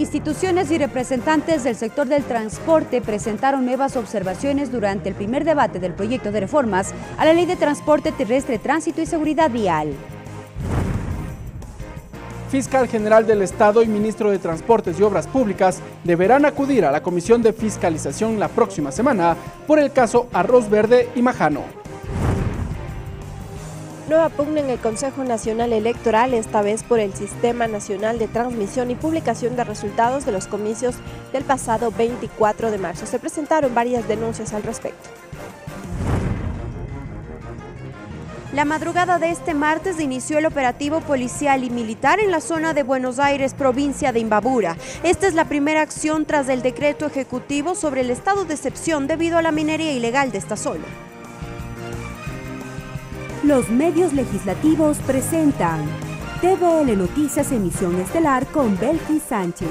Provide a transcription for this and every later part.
Instituciones y representantes del sector del transporte presentaron nuevas observaciones durante el primer debate del proyecto de reformas a la Ley de Transporte Terrestre, Tránsito y Seguridad Vial. Fiscal General del Estado y Ministro de Transportes y Obras Públicas deberán acudir a la Comisión de Fiscalización la próxima semana por el caso Arroz Verde y Majano. Nueva pugna en el Consejo Nacional Electoral, esta vez por el Sistema Nacional de Transmisión y Publicación de Resultados de los comicios del pasado 24 de marzo. Se presentaron varias denuncias al respecto. La madrugada de este martes inició el operativo policial y militar en la zona de Buenos Aires, provincia de Imbabura. Esta es la primera acción tras el decreto ejecutivo sobre el estado de excepción debido a la minería ilegal de esta zona. Los medios legislativos presentan TVL Noticias Emisión Estelar con Belkis Sánchez.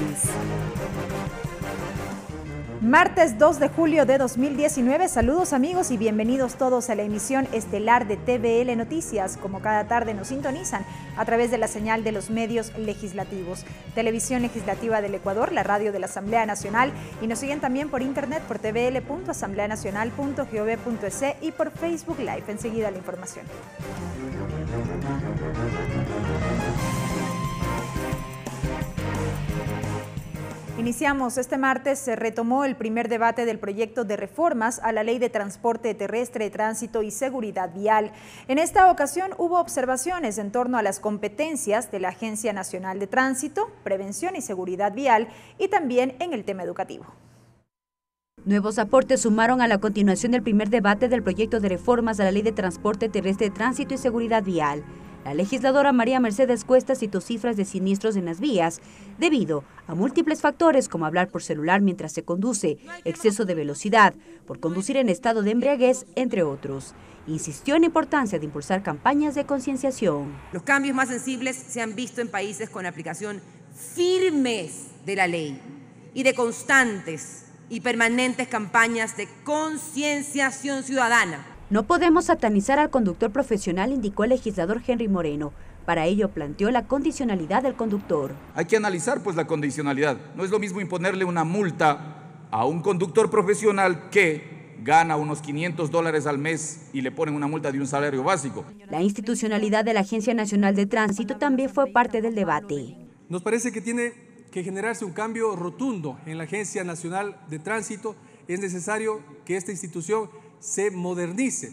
Martes 2 de julio de 2019, saludos amigos y bienvenidos todos a la emisión estelar de TVL Noticias, como cada tarde nos sintonizan a través de la señal de los medios legislativos, Televisión Legislativa del Ecuador, la radio de la Asamblea Nacional y nos siguen también por internet por tvl.asambleanacional.gov.es e y por Facebook Live. Enseguida la información. Iniciamos. Este martes se retomó el primer debate del proyecto de reformas a la Ley de Transporte Terrestre, Tránsito y Seguridad Vial. En esta ocasión hubo observaciones en torno a las competencias de la Agencia Nacional de Tránsito, Prevención y Seguridad Vial y también en el tema educativo. Nuevos aportes sumaron a la continuación del primer debate del proyecto de reformas a la Ley de Transporte Terrestre, Tránsito y Seguridad Vial. La legisladora María Mercedes Cuesta citó cifras de siniestros en las vías debido a múltiples factores como hablar por celular mientras se conduce, exceso de velocidad, por conducir en estado de embriaguez, entre otros. Insistió en la importancia de impulsar campañas de concienciación. Los cambios más sensibles se han visto en países con aplicación firmes de la ley y de constantes y permanentes campañas de concienciación ciudadana. No podemos satanizar al conductor profesional, indicó el legislador Henry Moreno. Para ello planteó la condicionalidad del conductor. Hay que analizar pues la condicionalidad. No es lo mismo imponerle una multa a un conductor profesional que gana unos 500 dólares al mes y le ponen una multa de un salario básico. La institucionalidad de la Agencia Nacional de Tránsito también fue parte del debate. Nos parece que tiene que generarse un cambio rotundo en la Agencia Nacional de Tránsito. Es necesario que esta institución se modernice,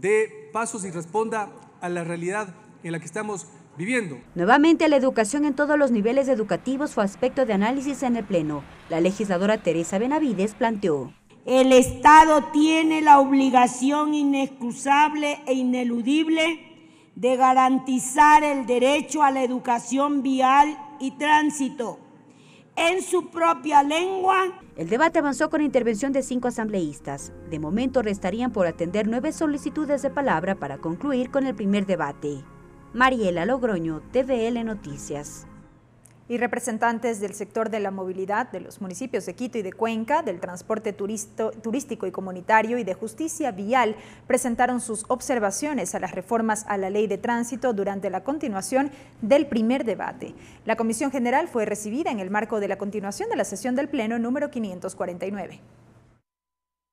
dé pasos y responda a la realidad en la que estamos viviendo. Nuevamente, la educación en todos los niveles educativos fue aspecto de análisis en el Pleno. La legisladora Teresa Benavides planteó. El Estado tiene la obligación inexcusable e ineludible de garantizar el derecho a la educación vial y tránsito en su propia lengua el debate avanzó con intervención de cinco asambleístas. De momento restarían por atender nueve solicitudes de palabra para concluir con el primer debate. Mariela Logroño, TVL Noticias y representantes del sector de la movilidad de los municipios de Quito y de Cuenca, del transporte turístico y comunitario y de justicia vial presentaron sus observaciones a las reformas a la ley de tránsito durante la continuación del primer debate. La Comisión General fue recibida en el marco de la continuación de la sesión del Pleno número 549.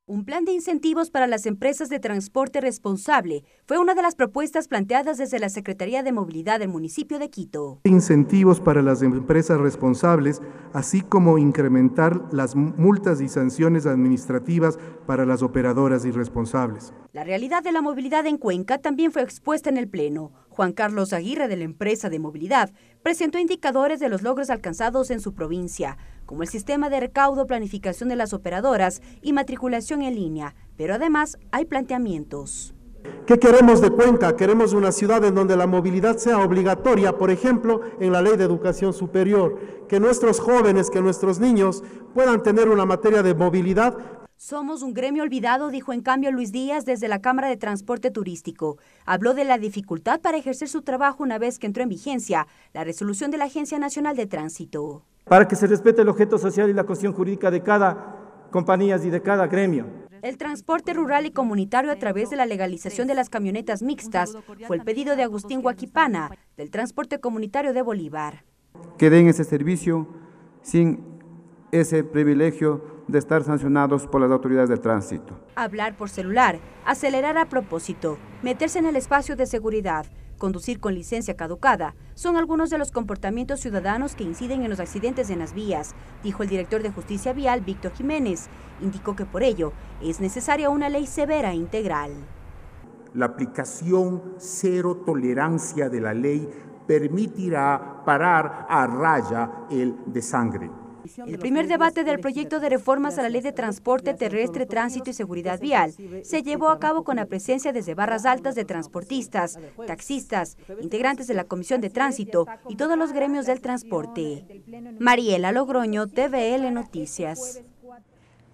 Un plan de incentivos para las empresas de transporte responsable fue una de las propuestas planteadas desde la Secretaría de Movilidad del municipio de Quito. Incentivos para las empresas responsables, así como incrementar las multas y sanciones administrativas para las operadoras irresponsables. La realidad de la movilidad en Cuenca también fue expuesta en el Pleno. Juan Carlos Aguirre de la empresa de movilidad presentó indicadores de los logros alcanzados en su provincia, como el sistema de recaudo, planificación de las operadoras y matriculación en línea, pero además hay planteamientos. ¿Qué queremos de Cuenca? Queremos una ciudad en donde la movilidad sea obligatoria, por ejemplo, en la ley de educación superior, que nuestros jóvenes, que nuestros niños puedan tener una materia de movilidad somos un gremio olvidado, dijo en cambio Luis Díaz desde la Cámara de Transporte Turístico. Habló de la dificultad para ejercer su trabajo una vez que entró en vigencia la resolución de la Agencia Nacional de Tránsito. Para que se respete el objeto social y la cuestión jurídica de cada compañía y de cada gremio. El transporte rural y comunitario a través de la legalización de las camionetas mixtas fue el pedido de Agustín Guaquipana, del transporte comunitario de Bolívar. Que den ese servicio sin ese privilegio de estar sancionados por las autoridades de tránsito. Hablar por celular, acelerar a propósito, meterse en el espacio de seguridad, conducir con licencia caducada, son algunos de los comportamientos ciudadanos que inciden en los accidentes en las vías, dijo el director de Justicia Vial, Víctor Jiménez. Indicó que por ello es necesaria una ley severa e integral. La aplicación cero tolerancia de la ley permitirá parar a raya el desangre. El primer debate del proyecto de reformas a la Ley de Transporte Terrestre, Tránsito y Seguridad Vial se este llevó a cabo con la presencia desde barras altas de transportistas, taxistas, integrantes de la Comisión de Tránsito y todos los gremios del transporte. Mariela Logroño, TVL este Noticias.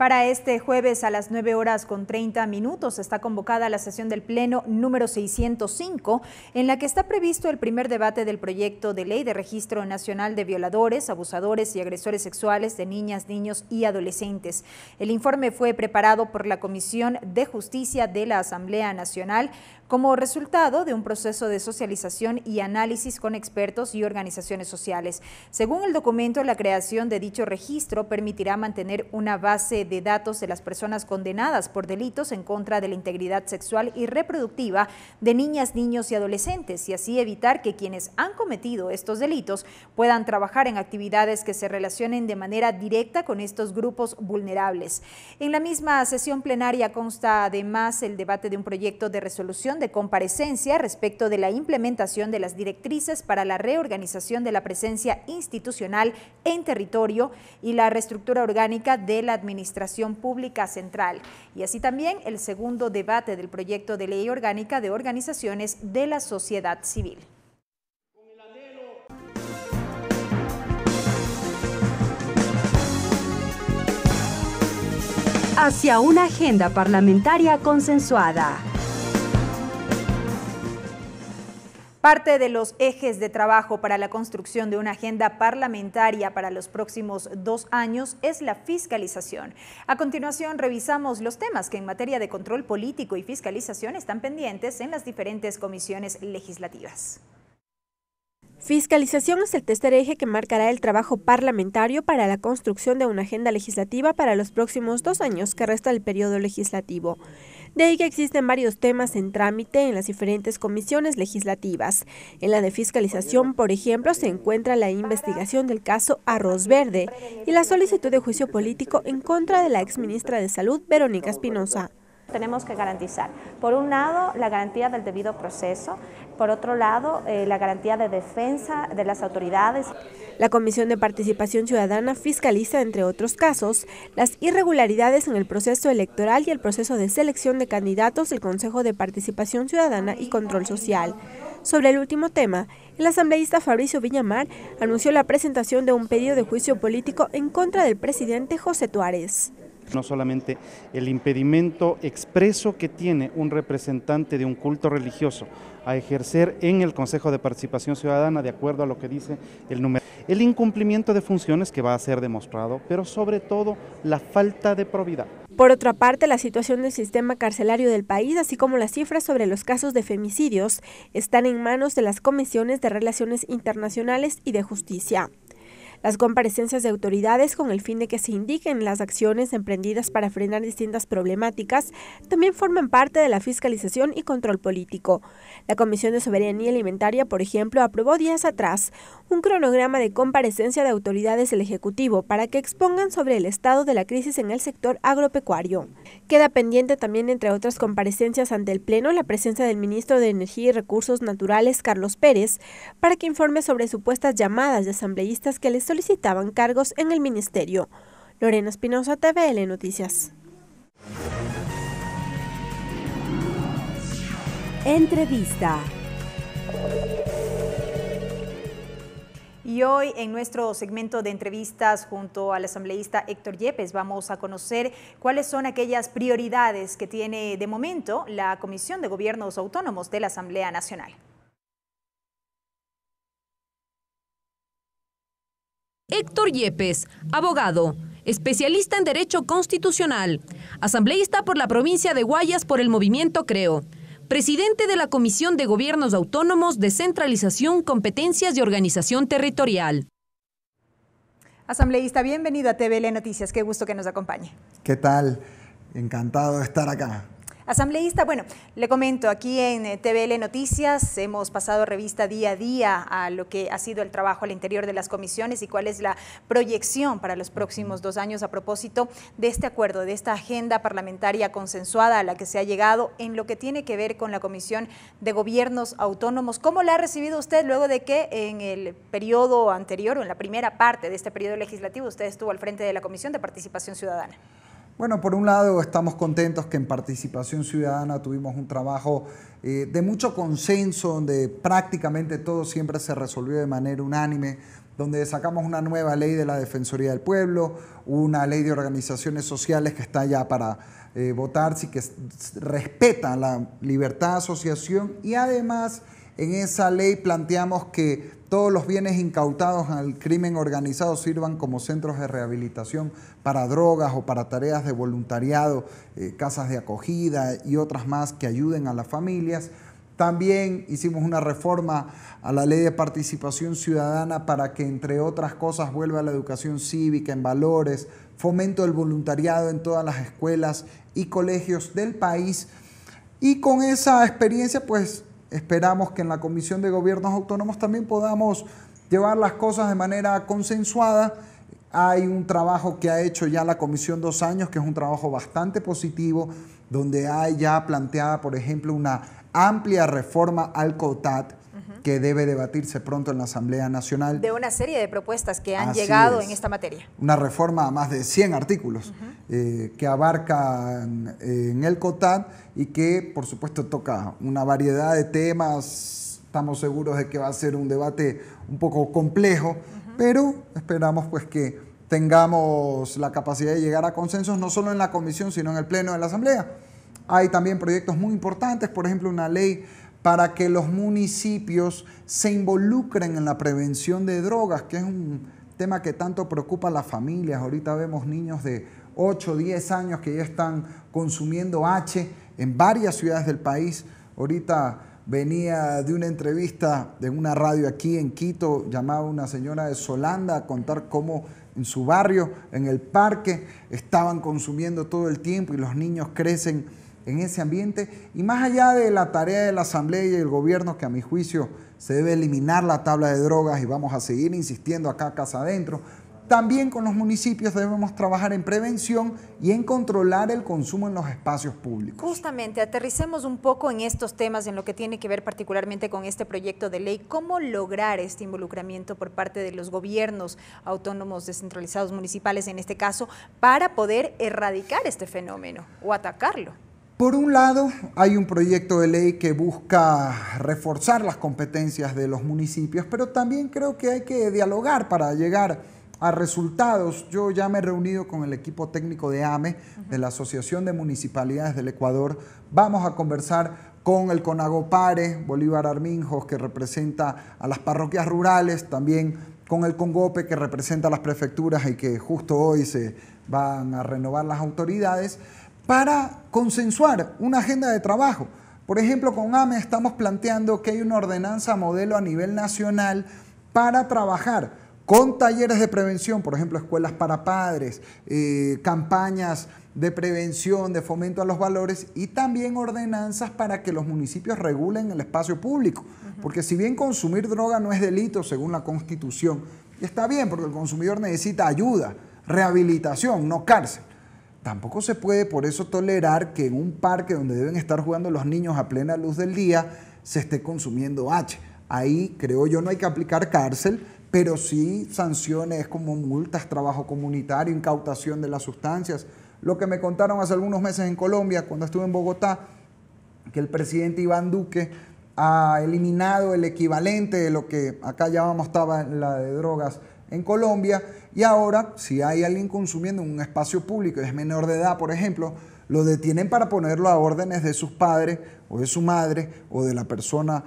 Para este jueves a las 9 horas con 30 minutos está convocada la sesión del Pleno número 605, en la que está previsto el primer debate del proyecto de ley de registro nacional de violadores, abusadores y agresores sexuales de niñas, niños y adolescentes. El informe fue preparado por la Comisión de Justicia de la Asamblea Nacional como resultado de un proceso de socialización y análisis con expertos y organizaciones sociales. Según el documento, la creación de dicho registro permitirá mantener una base de datos de las personas condenadas por delitos en contra de la integridad sexual y reproductiva de niñas, niños y adolescentes y así evitar que quienes han cometido estos delitos puedan trabajar en actividades que se relacionen de manera directa con estos grupos vulnerables. En la misma sesión plenaria consta además el debate de un proyecto de resolución de comparecencia respecto de la implementación de las directrices para la reorganización de la presencia institucional en territorio y la reestructura orgánica de la Administración Pública Central. Y así también el segundo debate del proyecto de ley orgánica de organizaciones de la sociedad civil. hacia una agenda parlamentaria consensuada. Parte de los ejes de trabajo para la construcción de una agenda parlamentaria para los próximos dos años es la fiscalización. A continuación, revisamos los temas que en materia de control político y fiscalización están pendientes en las diferentes comisiones legislativas. Fiscalización es el tercer eje que marcará el trabajo parlamentario para la construcción de una agenda legislativa para los próximos dos años que resta del periodo legislativo. De ahí que existen varios temas en trámite en las diferentes comisiones legislativas. En la de fiscalización, por ejemplo, se encuentra la investigación del caso Arroz Verde y la solicitud de juicio político en contra de la ex ministra de Salud, Verónica Espinosa tenemos que garantizar. Por un lado, la garantía del debido proceso, por otro lado, eh, la garantía de defensa de las autoridades. La Comisión de Participación Ciudadana fiscaliza, entre otros casos, las irregularidades en el proceso electoral y el proceso de selección de candidatos del Consejo de Participación Ciudadana y Control Social. Sobre el último tema, el asambleísta Fabricio Villamar anunció la presentación de un pedido de juicio político en contra del presidente José Tuárez no solamente el impedimento expreso que tiene un representante de un culto religioso a ejercer en el Consejo de Participación Ciudadana de acuerdo a lo que dice el número. El incumplimiento de funciones que va a ser demostrado, pero sobre todo la falta de probidad. Por otra parte, la situación del sistema carcelario del país, así como las cifras sobre los casos de femicidios, están en manos de las comisiones de Relaciones Internacionales y de Justicia. Las comparecencias de autoridades con el fin de que se indiquen las acciones emprendidas para frenar distintas problemáticas también forman parte de la fiscalización y control político. La Comisión de Soberanía Alimentaria, por ejemplo, aprobó días atrás un cronograma de comparecencia de autoridades del Ejecutivo para que expongan sobre el estado de la crisis en el sector agropecuario. Queda pendiente también, entre otras comparecencias ante el Pleno, la presencia del ministro de Energía y Recursos Naturales, Carlos Pérez, para que informe sobre supuestas llamadas de asambleístas que le solicitaban cargos en el ministerio. Lorena Espinosa, TVL Noticias. Entrevista. Y hoy en nuestro segmento de entrevistas junto al asambleísta Héctor Yepes vamos a conocer cuáles son aquellas prioridades que tiene de momento la Comisión de Gobiernos Autónomos de la Asamblea Nacional. Héctor Yepes, abogado, especialista en Derecho Constitucional, asambleísta por la provincia de Guayas por el movimiento Creo presidente de la Comisión de Gobiernos Autónomos, Descentralización, Competencias y Organización Territorial. Asambleísta, bienvenido a TVL Noticias. Qué gusto que nos acompañe. ¿Qué tal? Encantado de estar acá. Asambleísta, bueno, le comento, aquí en eh, TVL Noticias hemos pasado revista día a día a lo que ha sido el trabajo al interior de las comisiones y cuál es la proyección para los próximos dos años a propósito de este acuerdo, de esta agenda parlamentaria consensuada a la que se ha llegado en lo que tiene que ver con la Comisión de Gobiernos Autónomos. ¿Cómo la ha recibido usted luego de que en el periodo anterior o en la primera parte de este periodo legislativo usted estuvo al frente de la Comisión de Participación Ciudadana? Bueno, por un lado estamos contentos que en Participación Ciudadana tuvimos un trabajo eh, de mucho consenso, donde prácticamente todo siempre se resolvió de manera unánime, donde sacamos una nueva ley de la Defensoría del Pueblo, una ley de organizaciones sociales que está ya para votar, eh, votarse y que respeta la libertad de asociación y además en esa ley planteamos que todos los bienes incautados al crimen organizado sirvan como centros de rehabilitación para drogas o para tareas de voluntariado, eh, casas de acogida y otras más que ayuden a las familias. También hicimos una reforma a la ley de participación ciudadana para que, entre otras cosas, vuelva la educación cívica en valores, fomento del voluntariado en todas las escuelas y colegios del país. Y con esa experiencia, pues Esperamos que en la Comisión de Gobiernos Autónomos también podamos llevar las cosas de manera consensuada. Hay un trabajo que ha hecho ya la Comisión dos años, que es un trabajo bastante positivo, donde hay ya planteada, por ejemplo, una amplia reforma al COTAT que debe debatirse pronto en la Asamblea Nacional. De una serie de propuestas que han llegado en esta materia. Una reforma a más de 100 artículos eh, que abarca eh, en el COTAD y que, por supuesto, toca una variedad de temas. Estamos seguros de que va a ser un debate un poco complejo, pero esperamos pues que tengamos la capacidad de llegar a consensos, no solo en la comisión, sino en el Pleno de la Asamblea. Hay también proyectos muy importantes, por ejemplo, una ley para que los municipios se involucren en la prevención de drogas, que es un tema que tanto preocupa a las familias. Ahorita vemos niños de 8, 10 años que ya están consumiendo H en varias ciudades del país. Ahorita venía de una entrevista de una radio aquí en Quito, llamaba una señora de Solanda a contar cómo en su barrio, en el parque, estaban consumiendo todo el tiempo y los niños crecen en ese ambiente y más allá de la tarea de la Asamblea y el gobierno, que a mi juicio se debe eliminar la tabla de drogas y vamos a seguir insistiendo acá casa adentro, también con los municipios debemos trabajar en prevención y en controlar el consumo en los espacios públicos. Justamente, aterricemos un poco en estos temas, en lo que tiene que ver particularmente con este proyecto de ley. ¿Cómo lograr este involucramiento por parte de los gobiernos autónomos, descentralizados, municipales en este caso, para poder erradicar este fenómeno o atacarlo? Por un lado, hay un proyecto de ley que busca reforzar las competencias de los municipios, pero también creo que hay que dialogar para llegar a resultados. Yo ya me he reunido con el equipo técnico de AME, de la Asociación de Municipalidades del Ecuador. Vamos a conversar con el Conagopare, Bolívar Arminjos, que representa a las parroquias rurales, también con el Congope, que representa a las prefecturas y que justo hoy se van a renovar las autoridades para consensuar una agenda de trabajo. Por ejemplo, con AME estamos planteando que hay una ordenanza modelo a nivel nacional para trabajar con talleres de prevención, por ejemplo, escuelas para padres, eh, campañas de prevención, de fomento a los valores y también ordenanzas para que los municipios regulen el espacio público. Porque si bien consumir droga no es delito según la Constitución, está bien porque el consumidor necesita ayuda, rehabilitación, no cárcel. Tampoco se puede por eso tolerar que en un parque donde deben estar jugando los niños a plena luz del día se esté consumiendo H. Ahí creo yo no hay que aplicar cárcel, pero sí sanciones como multas, trabajo comunitario, incautación de las sustancias. Lo que me contaron hace algunos meses en Colombia, cuando estuve en Bogotá, que el presidente Iván Duque ha eliminado el equivalente de lo que acá ya estaba la de drogas en Colombia y ahora si hay alguien consumiendo en un espacio público y es menor de edad, por ejemplo, lo detienen para ponerlo a órdenes de sus padres o de su madre o de la persona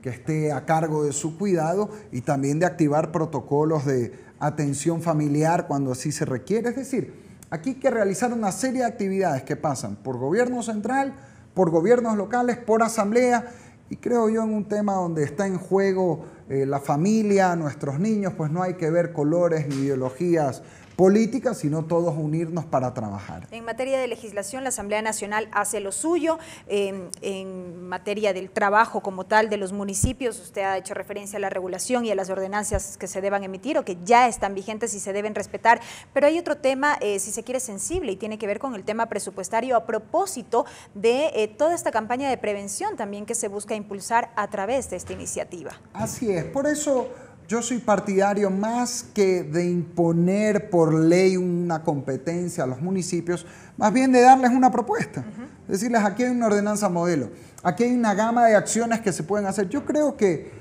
que esté a cargo de su cuidado y también de activar protocolos de atención familiar cuando así se requiere. Es decir, aquí hay que realizar una serie de actividades que pasan por gobierno central, por gobiernos locales, por asamblea y creo yo en un tema donde está en juego eh, la familia, nuestros niños, pues no hay que ver colores ni ideologías política, sino todos unirnos para trabajar. En materia de legislación, la Asamblea Nacional hace lo suyo. en materia del trabajo como tal de los municipios, usted ha hecho referencia a la regulación y a las ordenancias que se deban emitir o que ya están vigentes y se deben respetar. Pero hay otro tema, eh, si se quiere, sensible y tiene que ver con el tema presupuestario a propósito de eh, toda esta campaña de prevención también que se busca impulsar a través de esta iniciativa. Así es, por eso yo soy partidario más que de imponer por ley una competencia a los municipios, más bien de darles una propuesta. Decirles, aquí hay una ordenanza modelo, aquí hay una gama de acciones que se pueden hacer. Yo creo que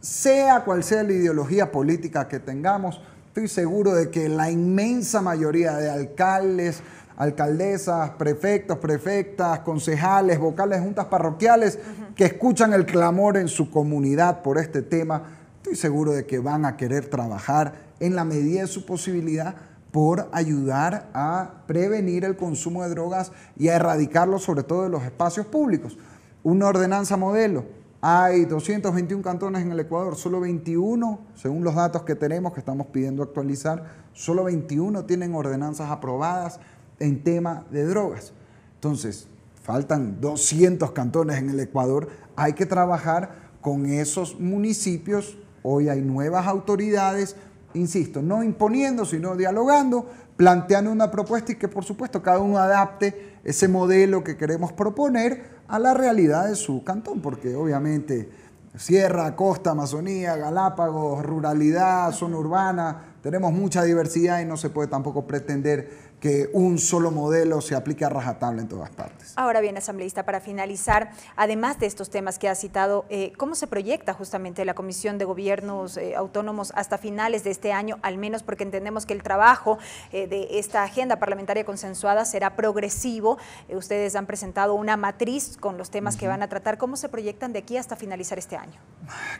sea cual sea la ideología política que tengamos, estoy seguro de que la inmensa mayoría de alcaldes, alcaldesas, prefectos, prefectas, concejales, vocales, juntas parroquiales que escuchan el clamor en su comunidad por este tema, estoy seguro de que van a querer trabajar en la medida de su posibilidad por ayudar a prevenir el consumo de drogas y a erradicarlo sobre todo en los espacios públicos. Una ordenanza modelo. Hay 221 cantones en el Ecuador, solo 21, según los datos que tenemos, que estamos pidiendo actualizar, solo 21 tienen ordenanzas aprobadas en tema de drogas. Entonces, faltan 200 cantones en el Ecuador, hay que trabajar con esos municipios Hoy hay nuevas autoridades, insisto, no imponiendo, sino dialogando, planteando una propuesta y que por supuesto cada uno adapte ese modelo que queremos proponer a la realidad de su cantón, porque obviamente sierra, costa, Amazonía, Galápagos, ruralidad, zona urbana, tenemos mucha diversidad y no se puede tampoco pretender que un solo modelo se aplique a rajatabla en todas partes. Ahora bien, asambleísta, para finalizar, además de estos temas que ha citado, eh, ¿cómo se proyecta justamente la Comisión de Gobiernos eh, Autónomos hasta finales de este año, al menos porque entendemos que el trabajo eh, de esta agenda parlamentaria consensuada será progresivo? ustedes han presentado una matriz con los temas que van a tratar. ¿Cómo se proyectan de aquí hasta finalizar este año?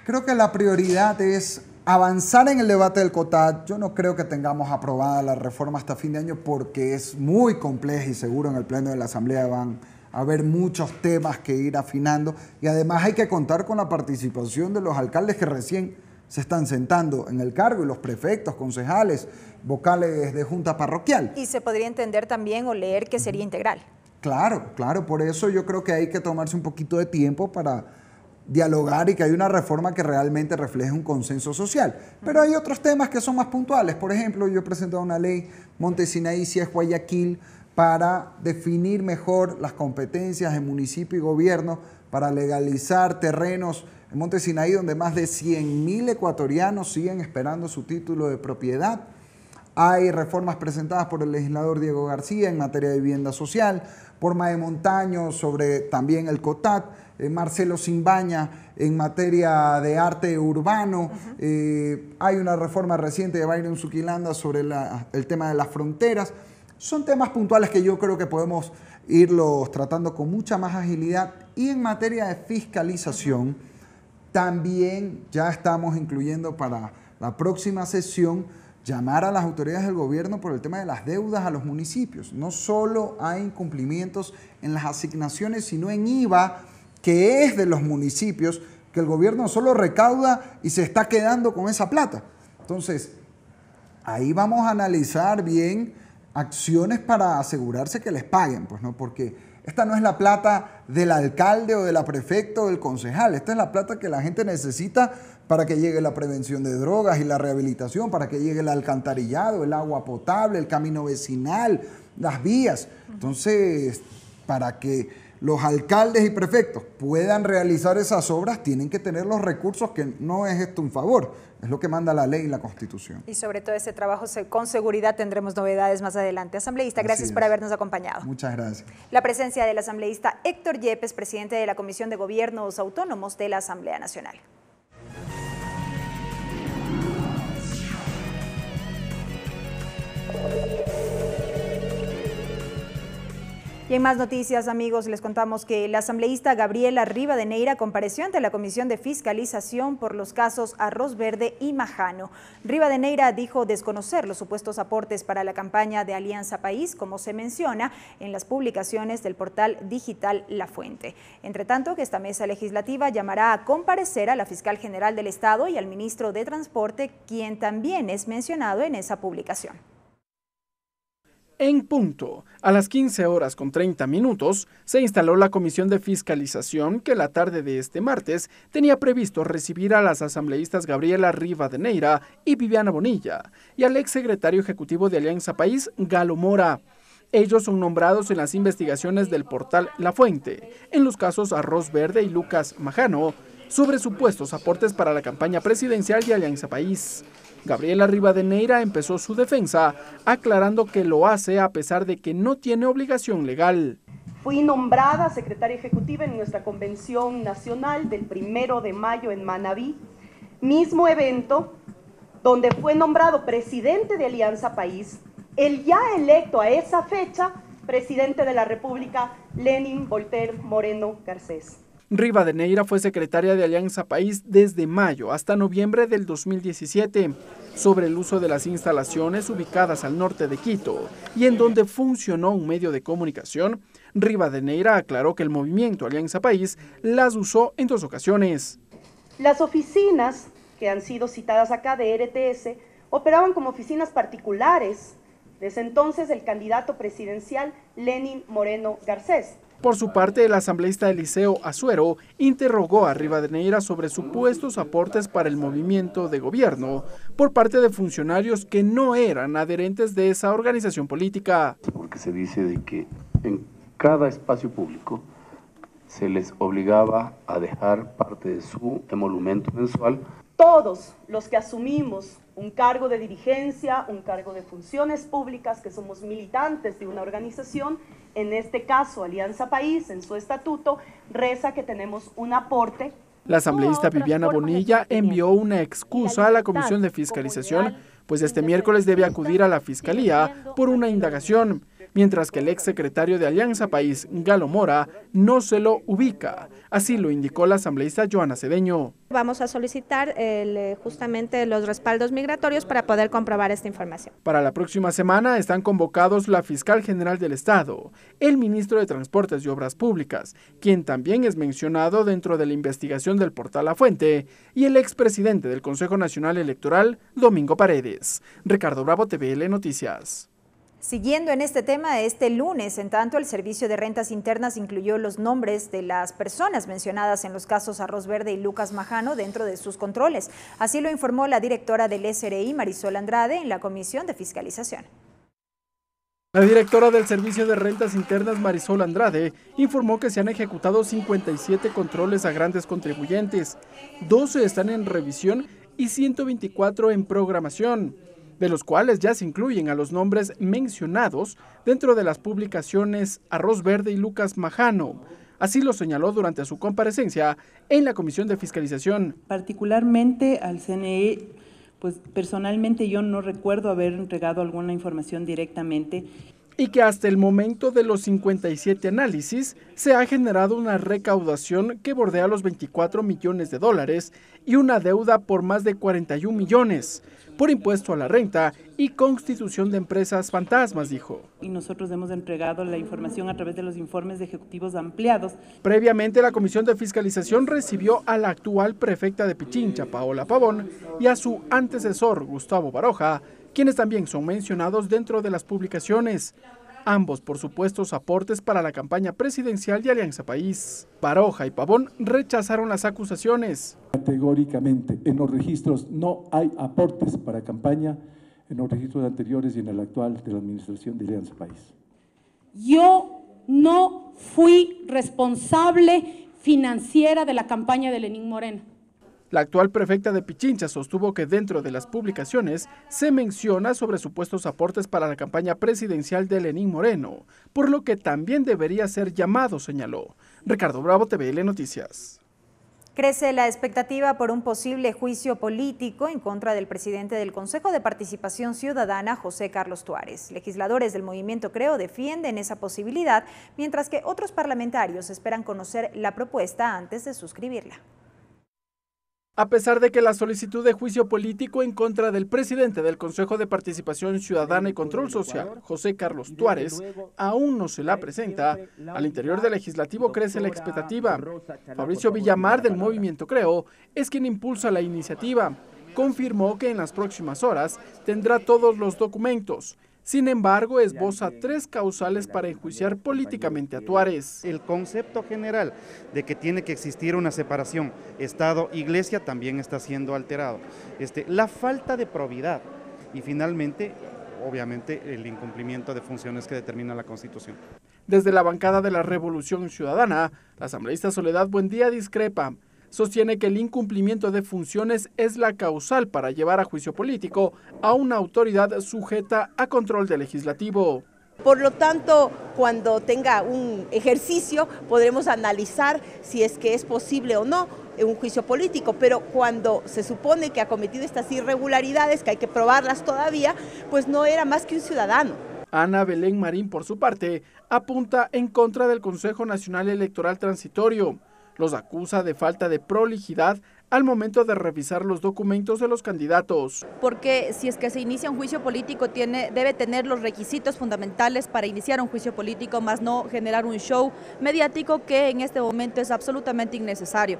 Creo que la prioridad es avanzar en el debate del COTAD, yo no creo que tengamos aprobada la reforma hasta fin de año porque es muy compleja y seguro en el Pleno de la Asamblea van a haber muchos temas que ir afinando y además hay que contar con la participación de los alcaldes que recién se están sentando en el cargo y los prefectos, concejales, vocales de junta parroquial. Y se podría entender también o leer que sería integral. Claro, claro, por eso yo creo que hay que tomarse un poquito de tiempo para dialogar y que hay una reforma que realmente refleje un consenso social. Pero hay otros temas que son más puntuales. Por ejemplo, yo he presentado una ley Montesinaí, y Guayaquil, para definir mejor las competencias de municipio y gobierno para legalizar terrenos en Montesinaí donde más de 100.000 ecuatorianos siguen esperando su título de propiedad. Hay reformas presentadas por el legislador Diego García en materia de vivienda social, por Mae Montaño sobre también el COTAT eh, Marcelo Simbaña en materia de arte urbano. Eh, hay una reforma reciente de Byron Zuquilanda sobre el tema de las fronteras. Son temas puntuales que yo creo que podemos irlos tratando con mucha más agilidad. Y en materia de fiscalización, también ya estamos incluyendo para la próxima sesión llamar a las autoridades del gobierno por el tema de las deudas a los municipios. No solo hay incumplimientos en las asignaciones, sino en IVA que es de los municipios, que el gobierno solo recauda y se está quedando con esa plata. Entonces, ahí vamos a analizar bien acciones para asegurarse que les paguen, pues no, porque esta no es la plata del alcalde o de la prefecta o del concejal, esta es la plata que la gente necesita para que llegue la prevención de drogas y la rehabilitación, para que llegue el alcantarillado, el agua potable, el camino vecinal, las vías. Entonces, para que los alcaldes y prefectos puedan realizar esas obras, tienen que tener los recursos, que no es esto un favor, es lo que manda la ley y la Constitución. Y sobre todo ese trabajo con seguridad tendremos novedades más adelante. Asambleísta, gracias por habernos acompañado. Muchas gracias. La presencia del asambleísta Héctor Yepes, presidente de la Comisión de Gobiernos Autónomos de la Asamblea Nacional. Y en más noticias, amigos, les contamos que la asambleísta Gabriela Rivadeneira compareció ante la Comisión de Fiscalización por los casos Arroz Verde y Majano. Rivadeneira dijo desconocer los supuestos aportes para la campaña de Alianza País, como se menciona en las publicaciones del portal digital La Fuente. Entre tanto, que esta mesa legislativa llamará a comparecer a la fiscal general del Estado y al ministro de Transporte, quien también es mencionado en esa publicación. En punto, a las 15 horas con 30 minutos, se instaló la comisión de fiscalización que la tarde de este martes tenía previsto recibir a las asambleístas Gabriela Riva de Neira y Viviana Bonilla y al exsecretario ejecutivo de Alianza País, Galo Mora. Ellos son nombrados en las investigaciones del portal La Fuente, en los casos Arroz Verde y Lucas Majano, sobre supuestos aportes para la campaña presidencial de Alianza País. Gabriela Rivadeneira empezó su defensa aclarando que lo hace a pesar de que no tiene obligación legal. Fui nombrada secretaria ejecutiva en nuestra convención nacional del primero de mayo en Manabí, mismo evento donde fue nombrado presidente de Alianza País, el ya electo a esa fecha presidente de la República, Lenin Voltaire Moreno Garcés. Rivadeneira fue secretaria de Alianza País desde mayo hasta noviembre del 2017 sobre el uso de las instalaciones ubicadas al norte de Quito y en donde funcionó un medio de comunicación. Rivadeneira aclaró que el movimiento Alianza País las usó en dos ocasiones. Las oficinas que han sido citadas acá de e RTS operaban como oficinas particulares. Desde entonces el candidato presidencial Lenin Moreno Garcés por su parte, el asambleísta Eliseo Azuero interrogó a Rivadeneira sobre supuestos aportes para el movimiento de gobierno por parte de funcionarios que no eran adherentes de esa organización política. Porque se dice de que en cada espacio público se les obligaba a dejar parte de su emolumento mensual. Todos los que asumimos un cargo de dirigencia, un cargo de funciones públicas, que somos militantes de una organización, en este caso Alianza País, en su estatuto, reza que tenemos un aporte. La asambleísta Viviana Bonilla envió una excusa a la Comisión de Fiscalización, pues este miércoles debe acudir a la Fiscalía por una indagación mientras que el ex secretario de Alianza País, Galo Mora, no se lo ubica. Así lo indicó la asambleísta Joana Cedeño. Vamos a solicitar eh, justamente los respaldos migratorios para poder comprobar esta información. Para la próxima semana están convocados la fiscal general del Estado, el ministro de Transportes y Obras Públicas, quien también es mencionado dentro de la investigación del portal La Fuente, y el expresidente del Consejo Nacional Electoral, Domingo Paredes. Ricardo Bravo, TVL Noticias. Siguiendo en este tema, este lunes, en tanto, el Servicio de Rentas Internas incluyó los nombres de las personas mencionadas en los casos Arroz Verde y Lucas Majano dentro de sus controles. Así lo informó la directora del SRI, Marisol Andrade, en la Comisión de Fiscalización. La directora del Servicio de Rentas Internas, Marisol Andrade, informó que se han ejecutado 57 controles a grandes contribuyentes, 12 están en revisión y 124 en programación de los cuales ya se incluyen a los nombres mencionados dentro de las publicaciones Arroz Verde y Lucas Majano. Así lo señaló durante su comparecencia en la Comisión de Fiscalización. Particularmente al CNE, pues personalmente yo no recuerdo haber entregado alguna información directamente. Y que hasta el momento de los 57 análisis se ha generado una recaudación que bordea los 24 millones de dólares y una deuda por más de 41 millones por impuesto a la renta y constitución de empresas fantasmas, dijo. Y nosotros hemos entregado la información a través de los informes de ejecutivos ampliados. Previamente, la Comisión de Fiscalización recibió a la actual prefecta de Pichincha, Paola Pavón, y a su antecesor, Gustavo Baroja, quienes también son mencionados dentro de las publicaciones ambos por supuestos aportes para la campaña presidencial de Alianza País. Baroja y Pavón rechazaron las acusaciones. Categóricamente, en los registros no hay aportes para campaña en los registros anteriores y en el actual de la administración de Alianza País. Yo no fui responsable financiera de la campaña de Lenín Moreno. La actual prefecta de Pichincha sostuvo que dentro de las publicaciones se menciona sobre supuestos aportes para la campaña presidencial de Lenín Moreno, por lo que también debería ser llamado, señaló. Ricardo Bravo, TVL Noticias. Crece la expectativa por un posible juicio político en contra del presidente del Consejo de Participación Ciudadana, José Carlos Tuárez. Legisladores del movimiento Creo defienden esa posibilidad, mientras que otros parlamentarios esperan conocer la propuesta antes de suscribirla. A pesar de que la solicitud de juicio político en contra del presidente del Consejo de Participación Ciudadana y Control Social, José Carlos Tuárez, aún no se la presenta, al interior del legislativo crece la expectativa. Fabricio Villamar del Movimiento Creo es quien impulsa la iniciativa. Confirmó que en las próximas horas tendrá todos los documentos sin embargo, esboza tres causales para enjuiciar políticamente a Tuárez. El concepto general de que tiene que existir una separación Estado-Iglesia también está siendo alterado. Este, la falta de probidad y finalmente, obviamente, el incumplimiento de funciones que determina la Constitución. Desde la bancada de la Revolución Ciudadana, la asambleísta Soledad Buendía discrepa sostiene que el incumplimiento de funciones es la causal para llevar a juicio político a una autoridad sujeta a control del legislativo. Por lo tanto, cuando tenga un ejercicio podremos analizar si es que es posible o no un juicio político, pero cuando se supone que ha cometido estas irregularidades, que hay que probarlas todavía, pues no era más que un ciudadano. Ana Belén Marín, por su parte, apunta en contra del Consejo Nacional Electoral Transitorio, los acusa de falta de prolijidad al momento de revisar los documentos de los candidatos. Porque si es que se inicia un juicio político, tiene, debe tener los requisitos fundamentales para iniciar un juicio político, más no generar un show mediático que en este momento es absolutamente innecesario.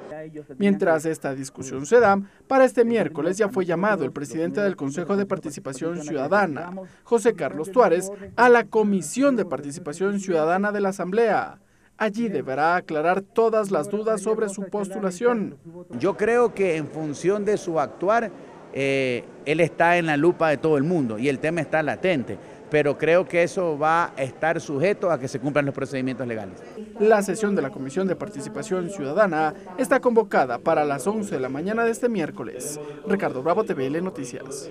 Mientras esta discusión se da, para este miércoles ya fue llamado el presidente del Consejo de Participación Ciudadana, José Carlos Tuárez, a la Comisión de Participación Ciudadana de la Asamblea Allí deberá aclarar todas las dudas sobre su postulación. Yo creo que en función de su actuar, eh, él está en la lupa de todo el mundo y el tema está latente, pero creo que eso va a estar sujeto a que se cumplan los procedimientos legales. La sesión de la Comisión de Participación Ciudadana está convocada para las 11 de la mañana de este miércoles. Ricardo Bravo, TVL Noticias.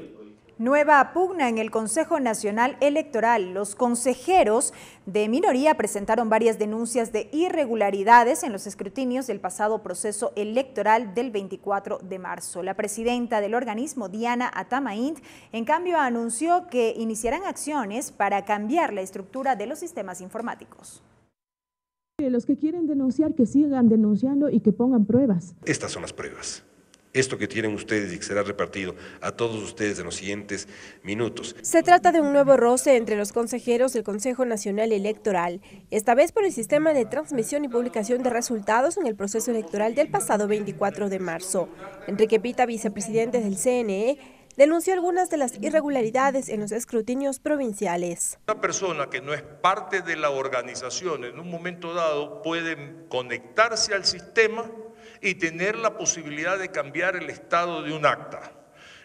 Nueva pugna en el Consejo Nacional Electoral. Los consejeros de minoría presentaron varias denuncias de irregularidades en los escrutinios del pasado proceso electoral del 24 de marzo. La presidenta del organismo, Diana Atamaint, en cambio anunció que iniciarán acciones para cambiar la estructura de los sistemas informáticos. Eh, los que quieren denunciar, que sigan denunciando y que pongan pruebas. Estas son las pruebas esto que tienen ustedes y que será repartido a todos ustedes en los siguientes minutos. Se trata de un nuevo roce entre los consejeros del Consejo Nacional Electoral, esta vez por el sistema de transmisión y publicación de resultados en el proceso electoral del pasado 24 de marzo. Enrique Pita, vicepresidente del CNE, denunció algunas de las irregularidades en los escrutinios provinciales. Una persona que no es parte de la organización en un momento dado puede conectarse al sistema y tener la posibilidad de cambiar el estado de un acta,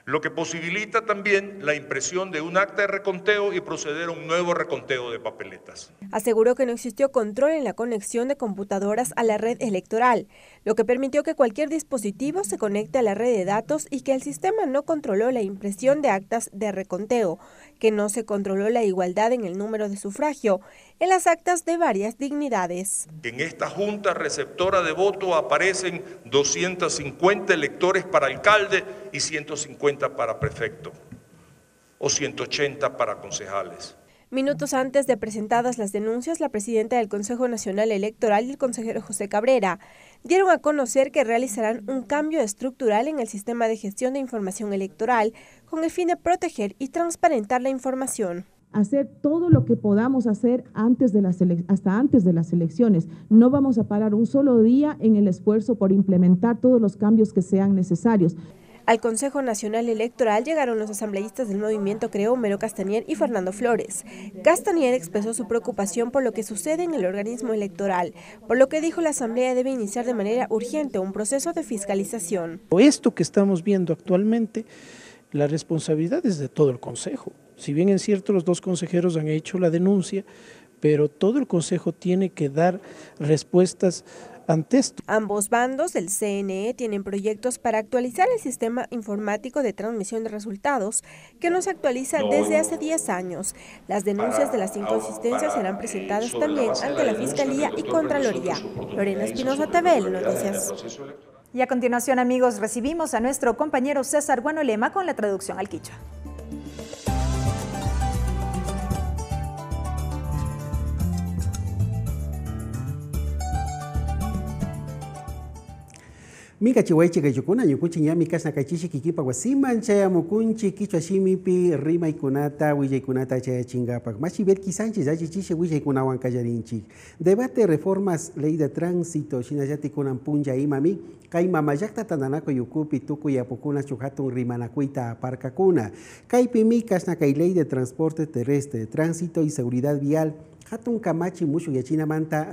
lo que posibilita también la impresión de un acta de reconteo y proceder a un nuevo reconteo de papeletas. Aseguró que no existió control en la conexión de computadoras a la red electoral, lo que permitió que cualquier dispositivo se conecte a la red de datos y que el sistema no controló la impresión de actas de reconteo, que no se controló la igualdad en el número de sufragio en las actas de varias dignidades. En esta junta receptora de voto aparecen 250 electores para alcalde y 150 para prefecto o 180 para concejales. Minutos antes de presentadas las denuncias, la presidenta del Consejo Nacional Electoral y el consejero José Cabrera dieron a conocer que realizarán un cambio estructural en el sistema de gestión de información electoral con el fin de proteger y transparentar la información hacer todo lo que podamos hacer antes de las hasta antes de las elecciones. No vamos a parar un solo día en el esfuerzo por implementar todos los cambios que sean necesarios. Al Consejo Nacional Electoral llegaron los asambleístas del movimiento Creo, Homero Castanier y Fernando Flores. Castanier expresó su preocupación por lo que sucede en el organismo electoral, por lo que dijo la Asamblea debe iniciar de manera urgente un proceso de fiscalización. Esto que estamos viendo actualmente, la responsabilidad es de todo el Consejo si bien es cierto, los dos consejeros han hecho la denuncia, pero todo el Consejo tiene que dar respuestas ante esto. Ambos bandos del CNE tienen proyectos para actualizar el sistema informático de transmisión de resultados que no se actualiza desde hace 10 años. Las denuncias de las inconsistencias serán presentadas también ante la, Fiscalía y contra Contraloría. Lorena Espinosa TV, Noticias. Y a continuación, amigos, recibimos a nuestro compañero César Guanolema con la traducción al quichua. mika chiwaichika chukuna ñukunchik ñami kashna kaychishik kikipak wasiman chayamukunchik kichwa shimipi rimaykunata willaykunata chayachinkapak mashi verkisanchik llachichishe kunawan kallarinchik debate reformas ley de tránsito chinayati kunan punya imami kay mamallaktata tananakuy ukupi tukuy apukuna shuk hatun rimanakuyta aparkakuna kaypimi kashna kay ley de transporte terrestre tránsito y seguridad vial hatun kamachi mushu yachinamanta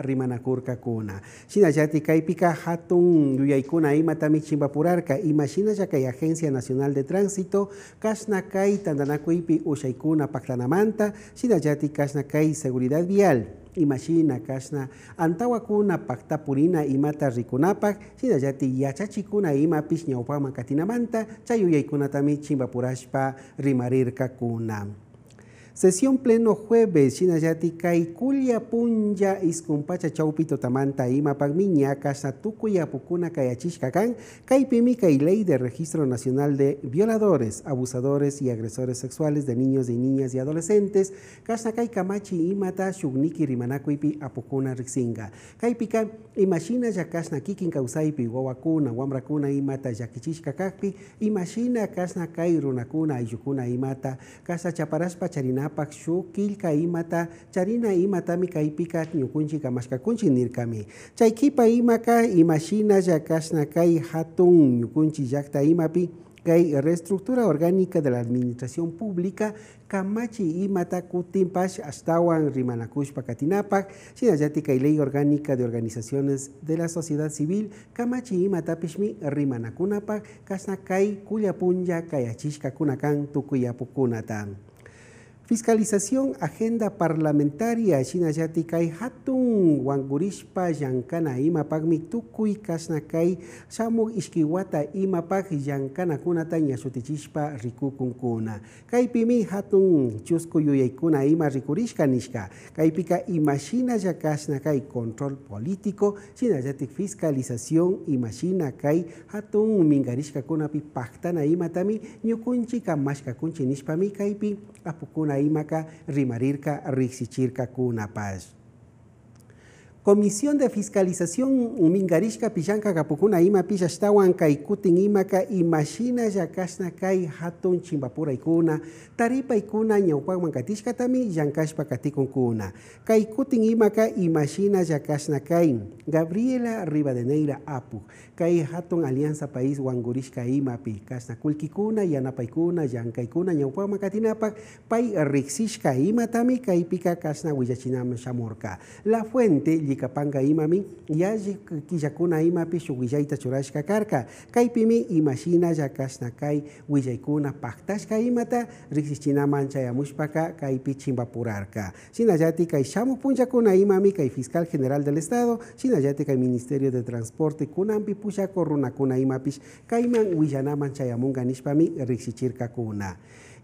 Kakuna. sinayati kaypika hatun yuyaykuna imatami purarka. ima ya kay agencia nacional de tránsito kashna kay tantanakuypi ushaykuna pactanamanta sinayati kashna kai seguridad vial Imagina, kashna antawakuna paktapurina imata rikunapaq Shinayati yachachikuna imapish ñawpaqman katinamanta chay purashpa rimarir kakuna. Sesión pleno jueves, China y Culia Punya, Iscumpacha Chaupito Tamanta, Ima Pagmiña, y Apucuna kai Caipimica y Ley de Registro Nacional de Violadores, Abusadores y Agresores Sexuales de Niños y Niñas y Adolescentes, kai Camachi, Imata, Shugniki, Rimanakuipi Apucuna, Rixinga, Caipica, pi Yacasnaquiquin, Causaipi, Guawacuna, kuna Imata, Yaquichishcacacpi, kasna kai runakuna Ayukuna, Imata, Casa Chaparaspa, Charina, napak kil kilka imata charina imata nyukunchi ñukunchik kunchi nirkami chay kipa imaka imashina yakashna kay hatun nyukunchi yakta imapi kay reestructura orgánica de la administración pública kamachi imata kutinpash ashtawan rimanakush pakatinapak sinayati kay ley orgánica de organizaciones de la sociedad civil kamachi pishmi rimanakunapak kashna kai kulia punja, kay kunakan, tukuyapukunatan. Fiscalización, agenda parlamentaria, kai Hatun, Wangurishpa, Yankana, Imapag, Mitukui, Kasnakai, samug Iskiwata, ima Imapag, Yankana, Kunataña, Sutichishpa, kuna Kaipimi Hatun, Chusku, kuna Ima, Rikurishka, Nishka, Kaipika, Imashina, kasnakai Control Político, Chinayatik Fiscalización, Imashina, Kai, Hatun, Mingarishka, Kunapi, tami Imatami, Nyukunchika, maska Kunchi, nishpa Kaipi, Apukuna, Imaca, Rimarirca, Rixichirca, Paz. Comisión de Fiscalización Mingarishka Pichanka Kapukuna Ima Piyashtawan Kaikutin Imaka Imashina Yakashna Kai Hatun Chimbapura Ikuna Taripa Ikuna Ñawpak Mankatishka Tami Yankashpa Katikun Kuna Kaikutin Imaka Imashina Yakashna Kai Gabriela Rivadeneira Apu Kai Hatun Alianza País Wangurishka Imapi. Kasna Kulkikuna Yanapaikuna Yankaikuna Ñawpak Mankatinapa Pai Rixishka Ima Tami Kai Pika Kashna La Fuente llikapanga ya yalli killakuna imapi shuk willayta churashka karka kaypimi imashina ya kay willaykuna paktashka imata riksishchinaman chayamushpaka kaypi chimpapurarka shinallati kay shamuj kuna imami kay fiscal general del estado sinayati kay ministerio de transporte kunanpi pushakuj runakuna imapish kayman willanaman chayamunga nishpami kuna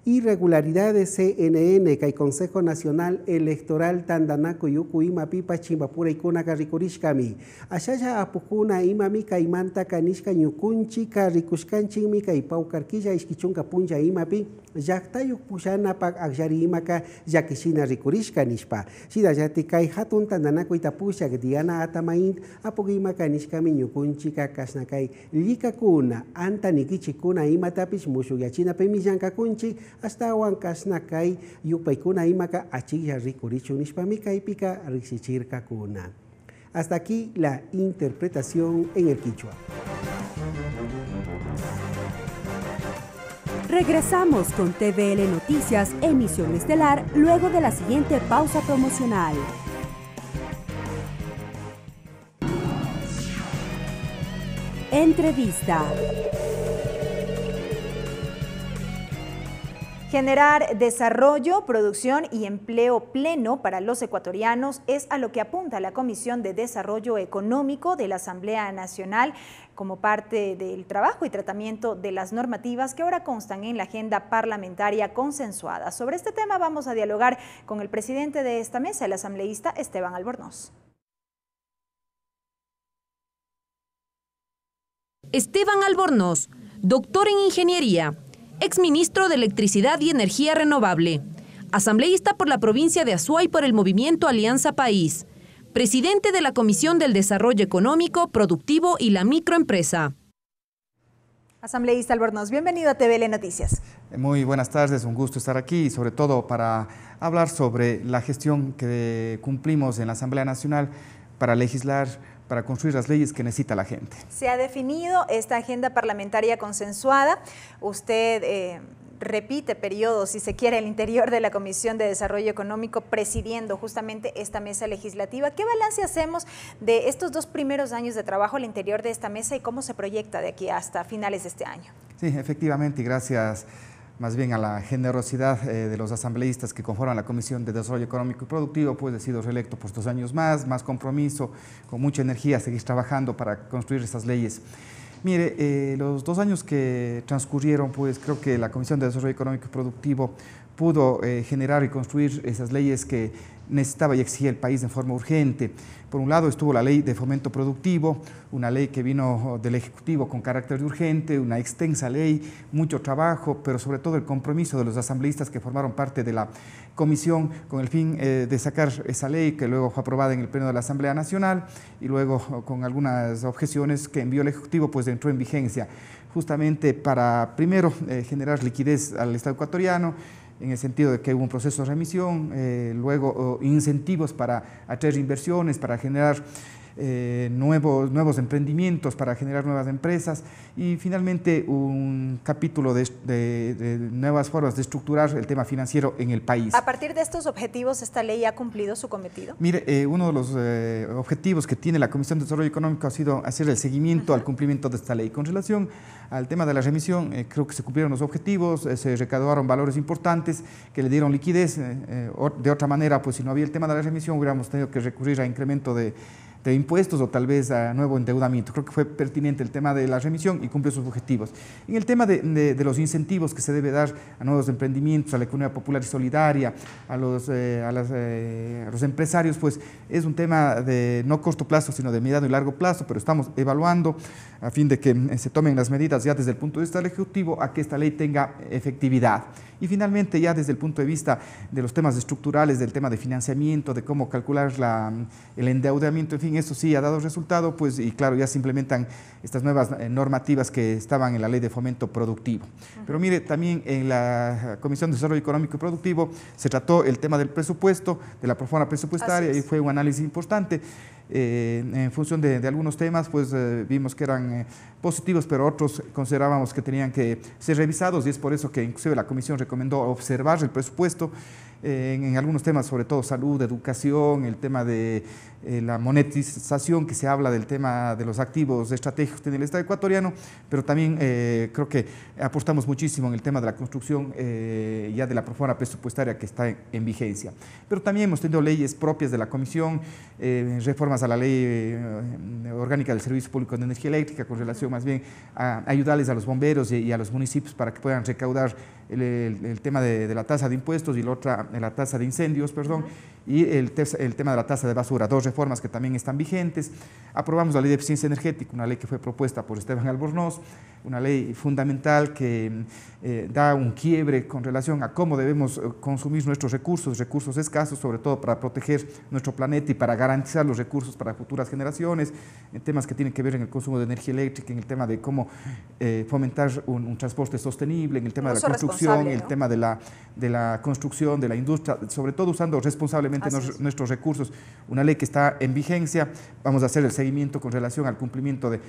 irregularidades CNN, que el Consejo Nacional Electoral Tandanaco Yuku Ima Pipa Chimbapura Kunaka Karikurishkami. Ashaya Apukuna Ima Imanta Kanishka Ñukunchi Karrikushkanchi Mika Ipau Karkilla Iskichunka Punja imapi, Pi, Yaktayuk Pushana Pak Akjari imaka, Yakishina Rikurishka Nishpa, Shida Kai Hatun Tandanaco Itapushak Diana Atamain, apukima Kanishkami Ñukunchi Kakashnakai, Lika Anta nikichikuna Kuna Ima Tapish Kunchi, hasta kasna kay Yupaikuna imaka achilla rikurichun nishpamika ipika kuna. Hasta aquí la interpretación en el quichua. Regresamos con TVL Noticias, emisión estelar, luego de la siguiente pausa promocional. Entrevista. Generar desarrollo, producción y empleo pleno para los ecuatorianos es a lo que apunta la Comisión de Desarrollo Económico de la Asamblea Nacional como parte del trabajo y tratamiento de las normativas que ahora constan en la agenda parlamentaria consensuada. Sobre este tema vamos a dialogar con el presidente de esta mesa, el asambleísta Esteban Albornoz. Esteban Albornoz, doctor en Ingeniería, exministro de Electricidad y Energía Renovable, asambleísta por la provincia de Azuay por el movimiento Alianza País, presidente de la Comisión del Desarrollo Económico, Productivo y la Microempresa. Asambleísta Albornoz, bienvenido a TVL Noticias. Muy buenas tardes, un gusto estar aquí, y sobre todo para hablar sobre la gestión que cumplimos en la Asamblea Nacional para legislar para construir las leyes que necesita la gente. Se ha definido esta agenda parlamentaria consensuada. Usted eh, repite periodos, si se quiere, al interior de la Comisión de Desarrollo Económico, presidiendo justamente esta mesa legislativa. ¿Qué balance hacemos de estos dos primeros años de trabajo al interior de esta mesa y cómo se proyecta de aquí hasta finales de este año? Sí, efectivamente, gracias más bien a la generosidad eh, de los asambleístas que conforman la Comisión de Desarrollo Económico y Productivo, pues he sido reelecto por dos años más, más compromiso, con mucha energía, seguir trabajando para construir esas leyes. Mire, eh, los dos años que transcurrieron, pues creo que la Comisión de Desarrollo Económico y Productivo pudo eh, generar y construir esas leyes que necesitaba y exigía el país de forma urgente. Por un lado estuvo la ley de fomento productivo, una ley que vino del Ejecutivo con carácter de urgente, una extensa ley, mucho trabajo, pero sobre todo el compromiso de los asambleístas que formaron parte de la comisión con el fin eh, de sacar esa ley que luego fue aprobada en el Pleno de la Asamblea Nacional y luego oh, con algunas objeciones que envió el Ejecutivo, pues entró en vigencia, justamente para primero eh, generar liquidez al Estado ecuatoriano, en el sentido de que hubo un proceso de remisión, eh, luego incentivos para atraer inversiones, para generar eh, nuevos, nuevos emprendimientos, para generar nuevas empresas y finalmente un capítulo de, nuevas formas de estructurar el tema financiero en el país. ¿A partir de estos objetivos esta ley ha cumplido su cometido? Mire, eh, uno de los eh, objetivos que tiene la Comisión de Desarrollo Económico ha sido hacer el seguimiento al cumplimiento de esta ley. Con relación al tema de la remisión, creo que se cumplieron los objetivos, se recaudaron valores importantes que le dieron liquidez. de otra manera, pues si no había el tema de la remisión, hubiéramos tenido que recurrir a incremento de de impuestos o tal vez a nuevo endeudamiento. Creo que fue pertinente el tema de la remisión y cumplió sus objetivos. En el tema de, los incentivos que se debe dar a nuevos emprendimientos, a la economía popular y solidaria, a los, eh, eh, los empresarios, pues es un tema de no corto plazo, sino de mediano y largo plazo, pero estamos evaluando a fin de que eh, se tomen las medidas ya desde el punto de vista del Ejecutivo a que esta ley tenga efectividad. Y finalmente, ya desde el punto de vista de los temas estructurales, del tema de financiamiento, de cómo calcular la, el endeudamiento, en fin, eso sí ha dado resultado, pues y claro, ya se implementan estas nuevas eh, normativas que estaban en la ley de fomento productivo. Pero mire, también en la Comisión de Desarrollo Económico y Productivo se trató el tema del presupuesto, de la reforma presupuestaria y fue un análisis importante. Eh, en función de, algunos temas, pues eh, vimos que eran positivos, pero otros considerábamos que tenían que ser revisados y es por eso que inclusive la comisión recomendó observar el presupuesto en, algunos temas, sobre todo salud, educación, el tema de eh, la monetización que se habla del tema de los activos estratégicos en el Estado ecuatoriano, pero también eh, creo que apostamos muchísimo en el tema de la construcción eh, ya de la reforma presupuestaria que está en, vigencia. Pero también hemos tenido leyes propias de la Comisión, reformas a la ley orgánica del Servicio Público de Energía Eléctrica con relación más bien a ayudarles a los bomberos y a los municipios para que puedan recaudar el, tema de, la tasa de impuestos y la otra, la tasa de incendios, perdón y el, el, tema de la tasa de basura, dos reformas que también están vigentes. Aprobamos la ley de eficiencia energética, una ley que fue propuesta por Esteban Albornoz, una ley fundamental que eh, da un quiebre con relación a cómo debemos eh, consumir nuestros recursos, recursos escasos, sobre todo para proteger nuestro planeta y para garantizar los recursos para futuras generaciones, en temas que tienen que ver en el consumo de energía eléctrica, en el tema de cómo eh, fomentar un, transporte sostenible, en el tema de la construcción, en el tema de la, de la construcción, de la industria, sobre todo usando responsablemente nuestros recursos. Una ley que está en vigencia, vamos a hacer el seguimiento con relación al cumplimiento de,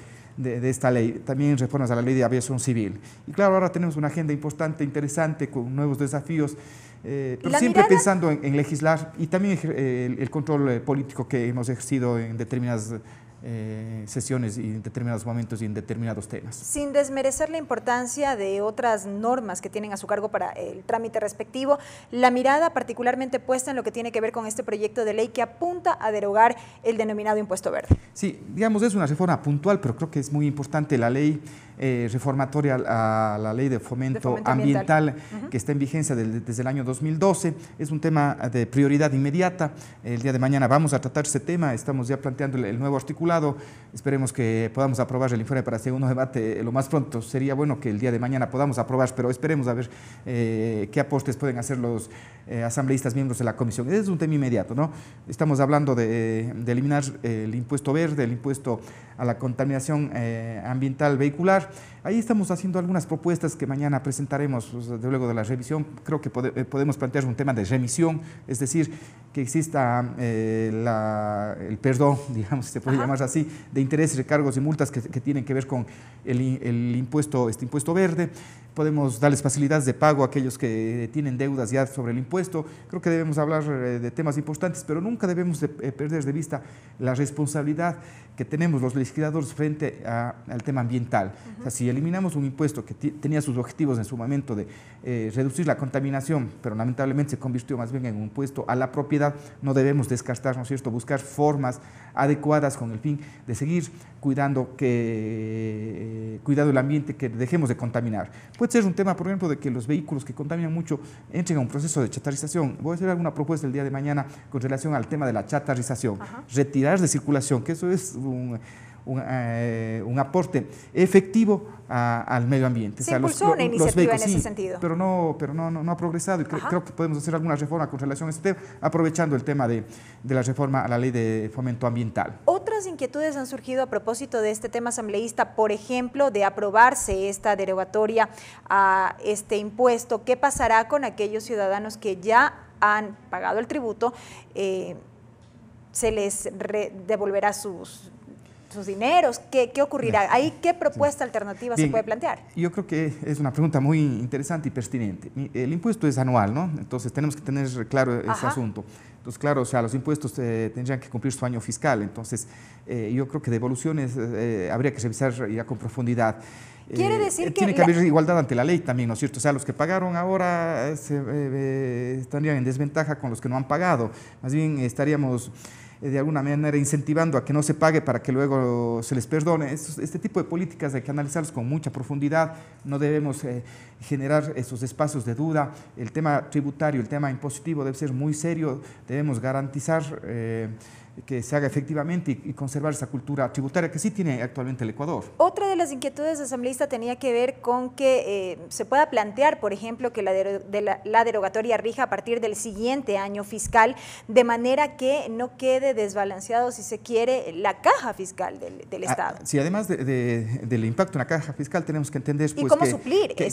esta ley. También reformas a la ley de aviación civil. Y claro, ahora tenemos una agenda importante, interesante, con nuevos desafíos, eh, pero siempre pensando en, legislar y también el, el, control eh, político que hemos ejercido en determinadas eh, sesiones y en determinados momentos y en determinados temas. Sin desmerecer la importancia de otras normas que tienen a su cargo para el trámite respectivo, la mirada particularmente puesta en lo que tiene que ver con este proyecto de ley que apunta a derogar el denominado impuesto verde. Sí, digamos, es una reforma puntual, pero creo que es muy importante la ley. Eh, reformatoria a la ley de fomento, ambiental, que está en vigencia desde el año 2012. Es un tema de prioridad inmediata. El día de mañana vamos a tratar ese tema. Estamos ya planteando el, nuevo articulado. Esperemos que podamos aprobar el informe para hacer segundo debate lo más pronto. Sería bueno que el día de mañana podamos aprobar, pero esperemos a ver eh, qué aportes pueden hacer los eh, asambleístas miembros de la comisión. Es un tema inmediato, ¿no? Estamos hablando de, eliminar el impuesto verde, el impuesto a la contaminación ambiental vehicular, Ahí estamos haciendo algunas propuestas que mañana presentaremos, pues, desde luego de la revisión. Creo que eh, podemos plantear un tema de remisión, es decir, que exista eh, el perdón, digamos, si se puede llamar así, de intereses, recargos y multas que, tienen que ver con el, impuesto, este impuesto verde podemos darles facilidades de pago a aquellos que tienen deudas ya sobre el impuesto. Creo que debemos hablar eh, de temas importantes, pero nunca debemos perder de vista la responsabilidad que tenemos los legisladores frente al tema ambiental si eliminamos un impuesto que tenía sus objetivos en su momento de eh, reducir la contaminación, pero lamentablemente se convirtió más bien en un impuesto a la propiedad, no debemos descartar, ¿no es cierto?, buscar formas adecuadas con el fin de seguir cuidando, que, eh, el ambiente, que dejemos de contaminar. Puede ser un tema, por ejemplo, de que los vehículos que contaminan mucho entren a un proceso de chatarización. Voy a hacer alguna propuesta el día de mañana con relación al tema de la chatarrización. retirar de circulación, que eso es un eh, un, aporte efectivo al medio ambiente. Se impulsó una iniciativa en ese sentido. Pero no, pero no, no, ha progresado y creo que podemos hacer alguna reforma con relación a este tema, aprovechando el tema de, la reforma a la ley de fomento ambiental. Otras inquietudes han surgido a propósito de este tema asambleísta, por ejemplo, de aprobarse esta derogatoria a este impuesto. ¿Qué pasará con aquellos ciudadanos que ya han pagado el tributo? Eh, se les devolverá sus sus dineros? ¿Qué, qué ocurrirá? ¿Ahí qué propuesta alternativa se puede plantear? Yo creo que es una pregunta muy interesante y pertinente. El impuesto es anual, ¿no? Entonces tenemos que tener claro ese asunto. Entonces, claro, o sea, los impuestos eh, tendrían que cumplir su año fiscal. Entonces, eh, yo creo que devoluciones eh, eh, habría que revisar ya con profundidad. Quiere decir que. Tiene que haber igualdad ante la ley también, ¿no es cierto? O sea, los que pagaron ahora se, estarían en desventaja con los que no han pagado. Más bien estaríamos eh, de alguna manera incentivando a que no se pague para que luego se les perdone. Este tipo de políticas hay que analizarlas con mucha profundidad, no debemos eh, generar esos espacios de duda. El tema tributario, el tema impositivo debe ser muy serio, debemos garantizar... Eh, que se haga efectivamente y, conservar esa cultura tributaria que sí tiene actualmente el Ecuador. Otra de las inquietudes de asambleísta tenía que ver con que eh, se pueda plantear, por ejemplo, que la, la, derogatoria rija a partir del siguiente año fiscal, de manera que no quede desbalanceado, si se quiere, la caja fiscal del, ah, Estado. sí, además del impacto en la caja fiscal, tenemos que entender pues,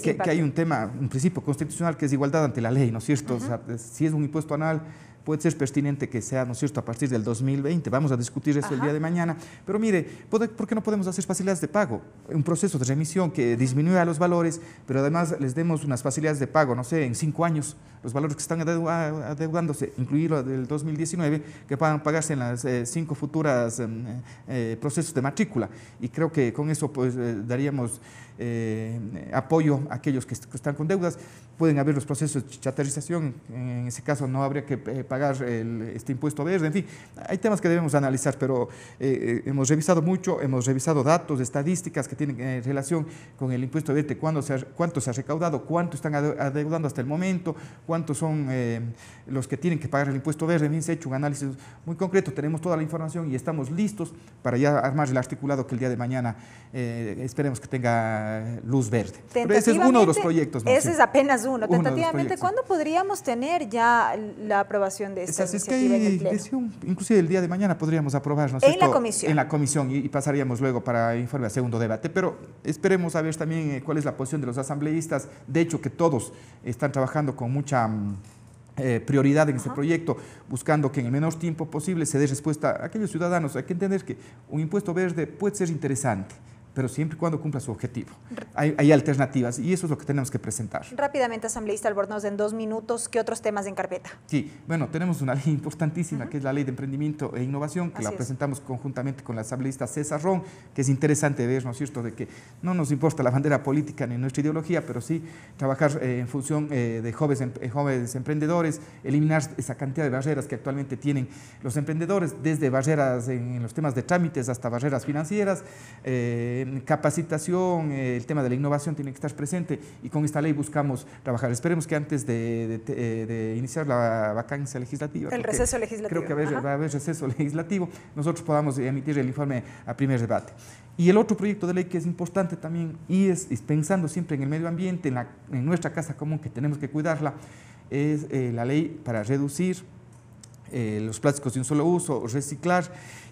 que, hay un tema, un principio constitucional que es igualdad ante la ley, ¿no es cierto? o sea, si es un impuesto anual puede ser pertinente que sea, ¿no es cierto?, a partir del 2020. Vamos a discutir eso el día de mañana. Pero mire, ¿por qué no podemos hacer facilidades de pago? Un proceso de remisión que disminuya los valores, pero además les demos unas facilidades de pago, no sé, en cinco años, los valores que están adeudándose, incluido del 2019, que puedan pagarse en las eh, cinco futuras em, eh, eh, procesos de matrícula. Y creo que con eso pues daríamos... Eh, apoyo a aquellos que, están con deudas. Pueden haber los procesos de chaterización, en ese caso no habría que eh, pagar este impuesto verde, en fin, hay temas que debemos analizar, pero eh, hemos revisado mucho, hemos revisado datos, estadísticas que tienen relación con el impuesto verde, cuándo se cuánto se ha recaudado, cuánto están adeudando hasta el momento, cuántos son los que tienen que pagar el impuesto verde, en se ha hecho un análisis muy concreto, tenemos toda la información y estamos listos para ya armar el articulado que el día de mañana esperemos que tenga luz verde. Pero ese es uno de los proyectos. Ese es apenas uno. Tentativamente, ¿cuándo podríamos tener ya la aprobación de esta iniciativa inclusive el día de mañana podríamos aprobarnos en la comisión. En la comisión y, pasaríamos luego para informe a segundo debate. Pero esperemos a ver también eh, cuál es la posición de los asambleístas. De hecho, que todos están trabajando con mucha... Mm, eh, prioridad en este proyecto, buscando que en el menor tiempo posible se dé respuesta a aquellos ciudadanos. Hay que entender que un impuesto verde puede ser interesante, pero siempre y cuando cumpla su objetivo. Hay, alternativas y eso es lo que tenemos que presentar. Rápidamente, asambleísta Albornoz, en dos minutos, ¿qué otros temas en carpeta? Sí, bueno, tenemos una ley importantísima que es la Ley de Emprendimiento e Innovación, que la presentamos conjuntamente con la asambleísta César Ron, que es interesante ver, ¿no es cierto?, de que no nos importa la bandera política ni nuestra ideología, pero sí trabajar eh, en función eh, de jóvenes, em, eh, jóvenes emprendedores, eliminar esa cantidad de barreras que actualmente tienen los emprendedores, desde barreras en, en los temas de trámites hasta barreras financieras en eh, capacitación, eh, el tema de la innovación tiene que estar presente y con esta ley buscamos trabajar. Esperemos que antes de, eh, iniciar la vacancia legislativa, el receso legislativo, creo que va a, haber, receso legislativo, nosotros podamos emitir el informe a primer debate. Y el otro proyecto de ley que es importante también y es, pensando siempre en el medio ambiente, en, nuestra casa común que tenemos que cuidarla, es la ley para reducir eh, los plásticos de un solo uso, reciclar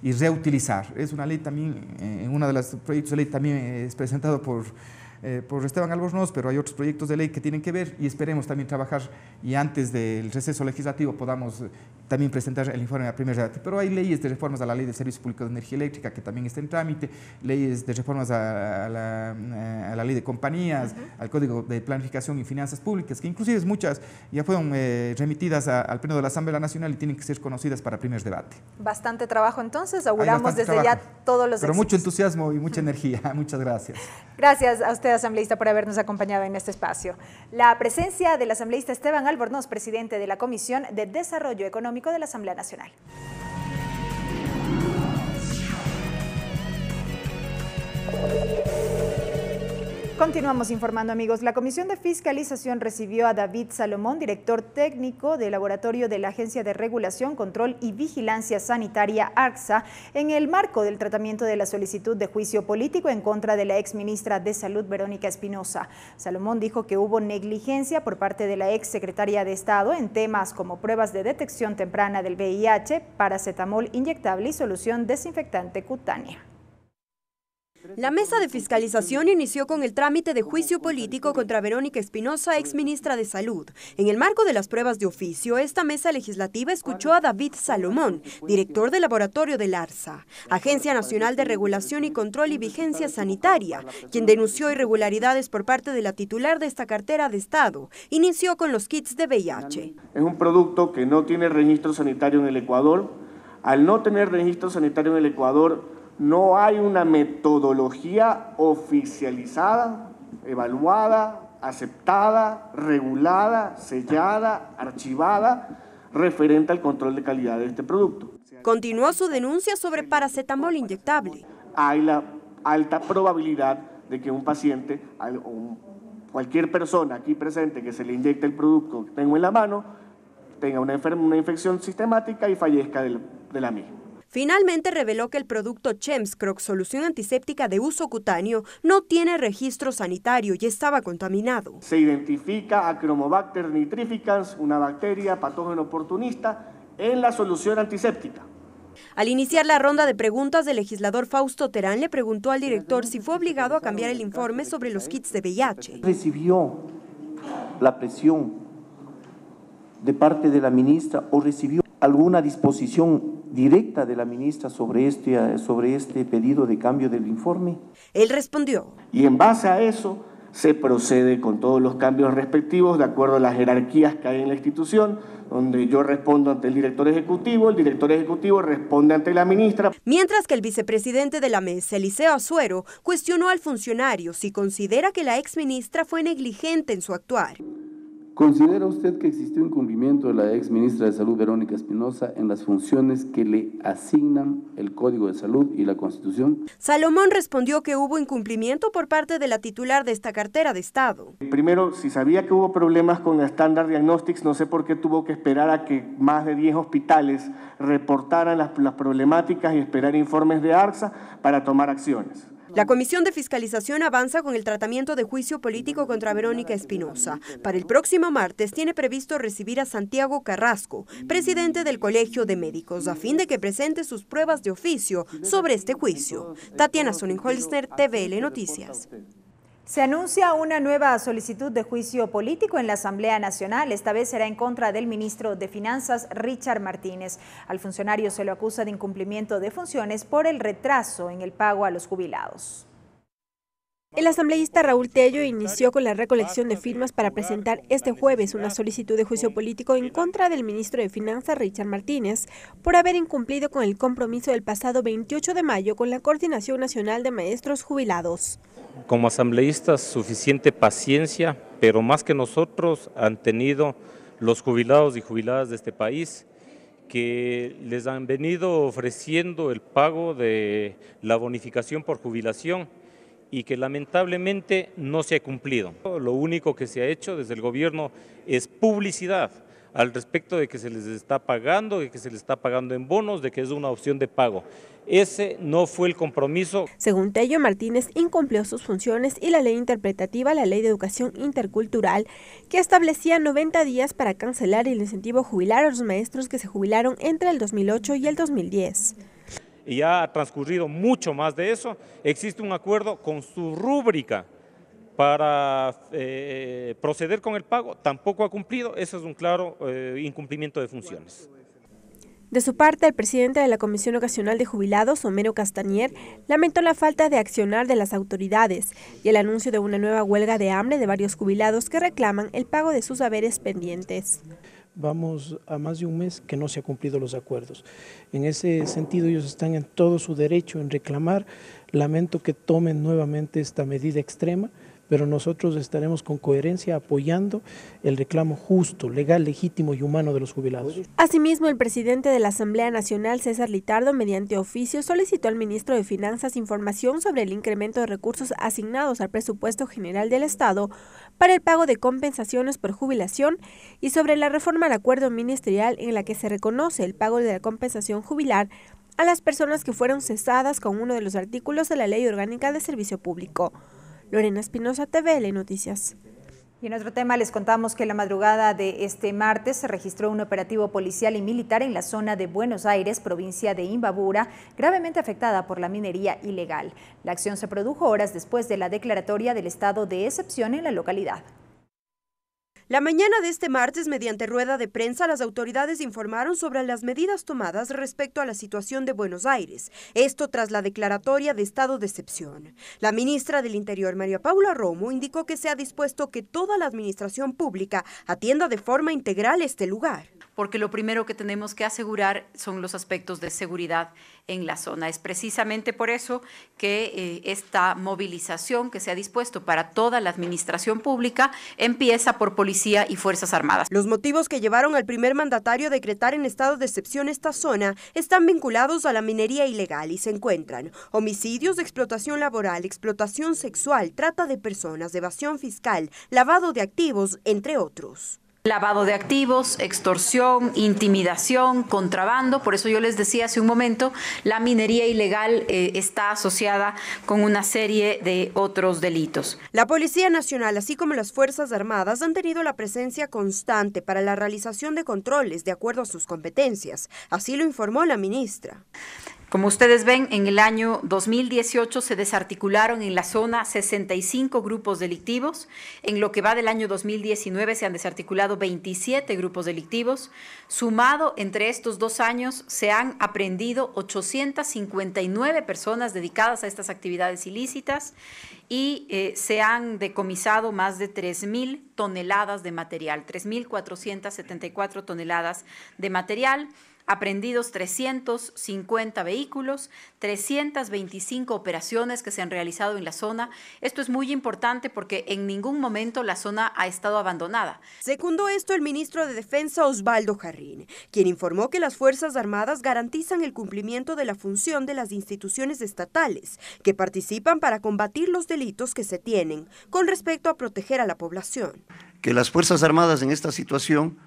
y reutilizar. Es una ley también, eh, en una uno de los proyectos de ley también eh, es presentado por eh, por Esteban Albornoz, pero hay otros proyectos de ley que tienen que ver y esperemos también trabajar y antes del receso legislativo podamos eh, también presentar el informe a primer debate. Pero hay leyes de reformas a la ley de Servicios Públicos de energía eléctrica que también está en trámite, leyes de reformas a, eh, la, ley de compañías, al Código de Planificación y Finanzas Públicas, que inclusive muchas ya fueron remitidas al Pleno de la Asamblea Nacional y tienen que ser conocidas para primer debate. Bastante trabajo entonces, auguramos desde ya todos los... Pero mucho entusiasmo y mucha energía. Muchas gracias. Gracias a usted asambleísta, por habernos acompañado en este espacio. La presencia del asambleísta Esteban Albornoz, presidente de la Comisión de Desarrollo Económico de la Asamblea Nacional. Continuamos informando amigos. La Comisión de Fiscalización recibió a David Salomón, director técnico del laboratorio de la Agencia de Regulación, Control y Vigilancia Sanitaria ARCSA, en el marco del tratamiento de la solicitud de juicio político en contra de la exministra de Salud, Verónica Espinosa. Salomón dijo que hubo negligencia por parte de la exsecretaria de Estado en temas como pruebas de detección temprana del VIH, paracetamol inyectable y solución desinfectante cutánea. La mesa de fiscalización inició con el trámite de juicio político contra Verónica Espinosa, exministra de Salud. En el marco de las pruebas de oficio, esta mesa legislativa escuchó a David Salomón, director del laboratorio del ARSA, Agencia Nacional de Regulación y Control y Vigencia Sanitaria, quien denunció irregularidades por parte de la titular de esta cartera de Estado. Inició con los kits de VIH. Es un producto que no tiene registro sanitario en el Ecuador. Al no tener registro sanitario en el Ecuador, no hay una metodología oficializada, evaluada, aceptada, regulada, sellada, archivada, referente al control de calidad de este producto. Continuó su denuncia sobre paracetamol inyectable. Hay la alta probabilidad de que un paciente cualquier persona aquí presente que se le inyecte el producto que tengo en la mano tenga una, una infección sistemática y fallezca de la misma. Finalmente reveló que el producto Chemscroc, solución antiséptica de uso cutáneo no tiene registro sanitario y estaba contaminado. Se identifica a Acromobacter nitrificans, una bacteria patógeno oportunista, en la solución antiséptica. Al iniciar la ronda de preguntas, el legislador Fausto Terán le preguntó al director si fue obligado a cambiar el informe sobre los kits de VIH. ¿Recibió la presión de parte de la ministra o recibió alguna disposición directa de la ministra sobre este, sobre este pedido de cambio del informe. Él respondió. Y en base a eso se procede con todos los cambios respectivos de acuerdo a las jerarquías que hay en la institución, donde yo respondo ante el director ejecutivo, el director ejecutivo responde ante la ministra. Mientras que el vicepresidente de la mesa, Eliseo Azuero, cuestionó al funcionario si considera que la exministra fue negligente en su actuar. ¿Considera usted que existió incumplimiento de la ex ministra de Salud, Verónica Espinosa, en las funciones que le asignan el Código de Salud y la Constitución? Salomón respondió que hubo incumplimiento por parte de la titular de esta cartera de Estado. Primero, si sabía que hubo problemas con Standard Diagnostics, no sé por qué tuvo que esperar a que más de 10 hospitales reportaran las, las problemáticas y esperar informes de ARSA para tomar acciones. La Comisión de Fiscalización avanza con el tratamiento de juicio político contra Verónica Espinosa. Para el próximo martes tiene previsto recibir a Santiago Carrasco, presidente del Colegio de Médicos, a fin de que presente sus pruebas de oficio sobre este juicio. Tatiana Sonnenholzner, TVL Noticias. Se anuncia una nueva solicitud de juicio político en la Asamblea Nacional. Esta vez será en contra del ministro de Finanzas, Richard Martínez. Al funcionario se lo acusa de incumplimiento de funciones por el retraso en el pago a los jubilados. El asambleísta Raúl Tello inició con la recolección de firmas para presentar este jueves una solicitud de juicio político en contra del ministro de Finanzas Richard Martínez por haber incumplido con el compromiso del pasado 28 de mayo con la Coordinación Nacional de Maestros Jubilados. Como asambleístas, suficiente paciencia, pero más que nosotros han tenido los jubilados y jubiladas de este país que les han venido ofreciendo el pago de la bonificación por jubilación y que lamentablemente no se ha cumplido. Lo único que se ha hecho desde el gobierno es publicidad al respecto de que se les está pagando, de que se les está pagando en bonos, de que es una opción de pago. Ese no fue el compromiso. Según Tello, Martínez incumplió sus funciones y la ley interpretativa, la ley de educación intercultural, que establecía 90 días para cancelar el incentivo jubilar a los maestros que se jubilaron entre el 2008 y el 2010 y ha transcurrido mucho más de eso, existe un acuerdo con su rúbrica para eh, proceder con el pago, tampoco ha cumplido, eso es un claro eh, incumplimiento de funciones. De su parte, el presidente de la Comisión Ocasional de Jubilados, Homero Castañer, lamentó la falta de accionar de las autoridades y el anuncio de una nueva huelga de hambre de varios jubilados que reclaman el pago de sus haberes pendientes vamos a más de un mes que no se han cumplido los acuerdos. En ese sentido, ellos están en todo su derecho en reclamar. Lamento que tomen nuevamente esta medida extrema pero nosotros estaremos con coherencia apoyando el reclamo justo, legal, legítimo y humano de los jubilados. Asimismo, el presidente de la Asamblea Nacional, César Litardo, mediante oficio, solicitó al ministro de Finanzas información sobre el incremento de recursos asignados al presupuesto general del Estado para el pago de compensaciones por jubilación y sobre la reforma al acuerdo ministerial en la que se reconoce el pago de la compensación jubilar a las personas que fueron cesadas con uno de los artículos de la Ley Orgánica de Servicio Público. Lorena Espinosa, TVL Noticias. Y en otro tema les contamos que la madrugada de este martes se registró un operativo policial y militar en la zona de Buenos Aires, provincia de Imbabura, gravemente afectada por la minería ilegal. La acción se produjo horas después de la declaratoria del estado de excepción en la localidad. La mañana de este martes, mediante rueda de prensa, las autoridades informaron sobre las medidas tomadas respecto a la situación de Buenos Aires, esto tras la declaratoria de estado de excepción. La ministra del Interior, María Paula Romo, indicó que se ha dispuesto que toda la administración pública atienda de forma integral este lugar porque lo primero que tenemos que asegurar son los aspectos de seguridad en la zona. Es precisamente por eso que eh, esta movilización que se ha dispuesto para toda la administración pública empieza por policía y Fuerzas Armadas. Los motivos que llevaron al primer mandatario a decretar en estado de excepción esta zona están vinculados a la minería ilegal y se encuentran homicidios, explotación laboral, explotación sexual, trata de personas, evasión fiscal, lavado de activos, entre otros lavado de activos, extorsión, intimidación, contrabando. Por eso yo les decía hace un momento, la minería ilegal eh, está asociada con una serie de otros delitos. La Policía Nacional, así como las Fuerzas Armadas, han tenido la presencia constante para la realización de controles de acuerdo a sus competencias. Así lo informó la ministra. Como ustedes ven, en el año 2018 se desarticularon en la zona 65 grupos delictivos. En lo que va del año 2019 se han desarticulado 27 grupos delictivos. Sumado entre estos dos años, se han aprendido 859 personas dedicadas a estas actividades ilícitas y eh, se han decomisado más de 3.000 toneladas de material, 3.474 toneladas de material. Aprendidos 350 vehículos, 325 operaciones que se han realizado en la zona. Esto es muy importante porque en ningún momento la zona ha estado abandonada. segundo esto el ministro de Defensa Osvaldo Jarrín, quien informó que las Fuerzas Armadas garantizan el cumplimiento de la función de las instituciones estatales que participan para combatir los delitos que se tienen con respecto a proteger a la población. Que las Fuerzas Armadas en esta situación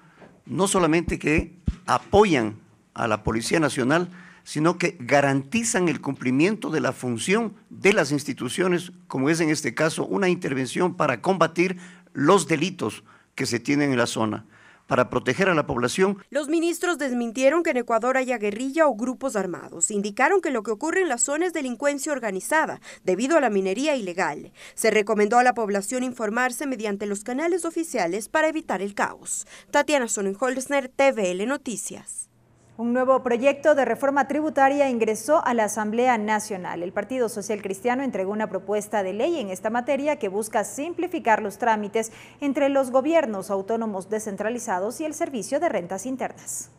no solamente que apoyan a la Policía Nacional, sino que garantizan el cumplimiento de la función de las instituciones, como es en este caso una intervención para combatir los delitos que se tienen en la zona para proteger a la población. Los ministros desmintieron que en Ecuador haya guerrilla o grupos armados. Indicaron que lo que ocurre en la zona es delincuencia organizada, debido a la minería ilegal. Se recomendó a la población informarse mediante los canales oficiales para evitar el caos. Tatiana Sonnenholzner, TVL Noticias. Un nuevo proyecto de reforma tributaria ingresó a la Asamblea Nacional. El Partido Social Cristiano entregó una propuesta de ley en esta materia que busca simplificar los trámites entre los gobiernos autónomos descentralizados y el Servicio de Rentas Internas.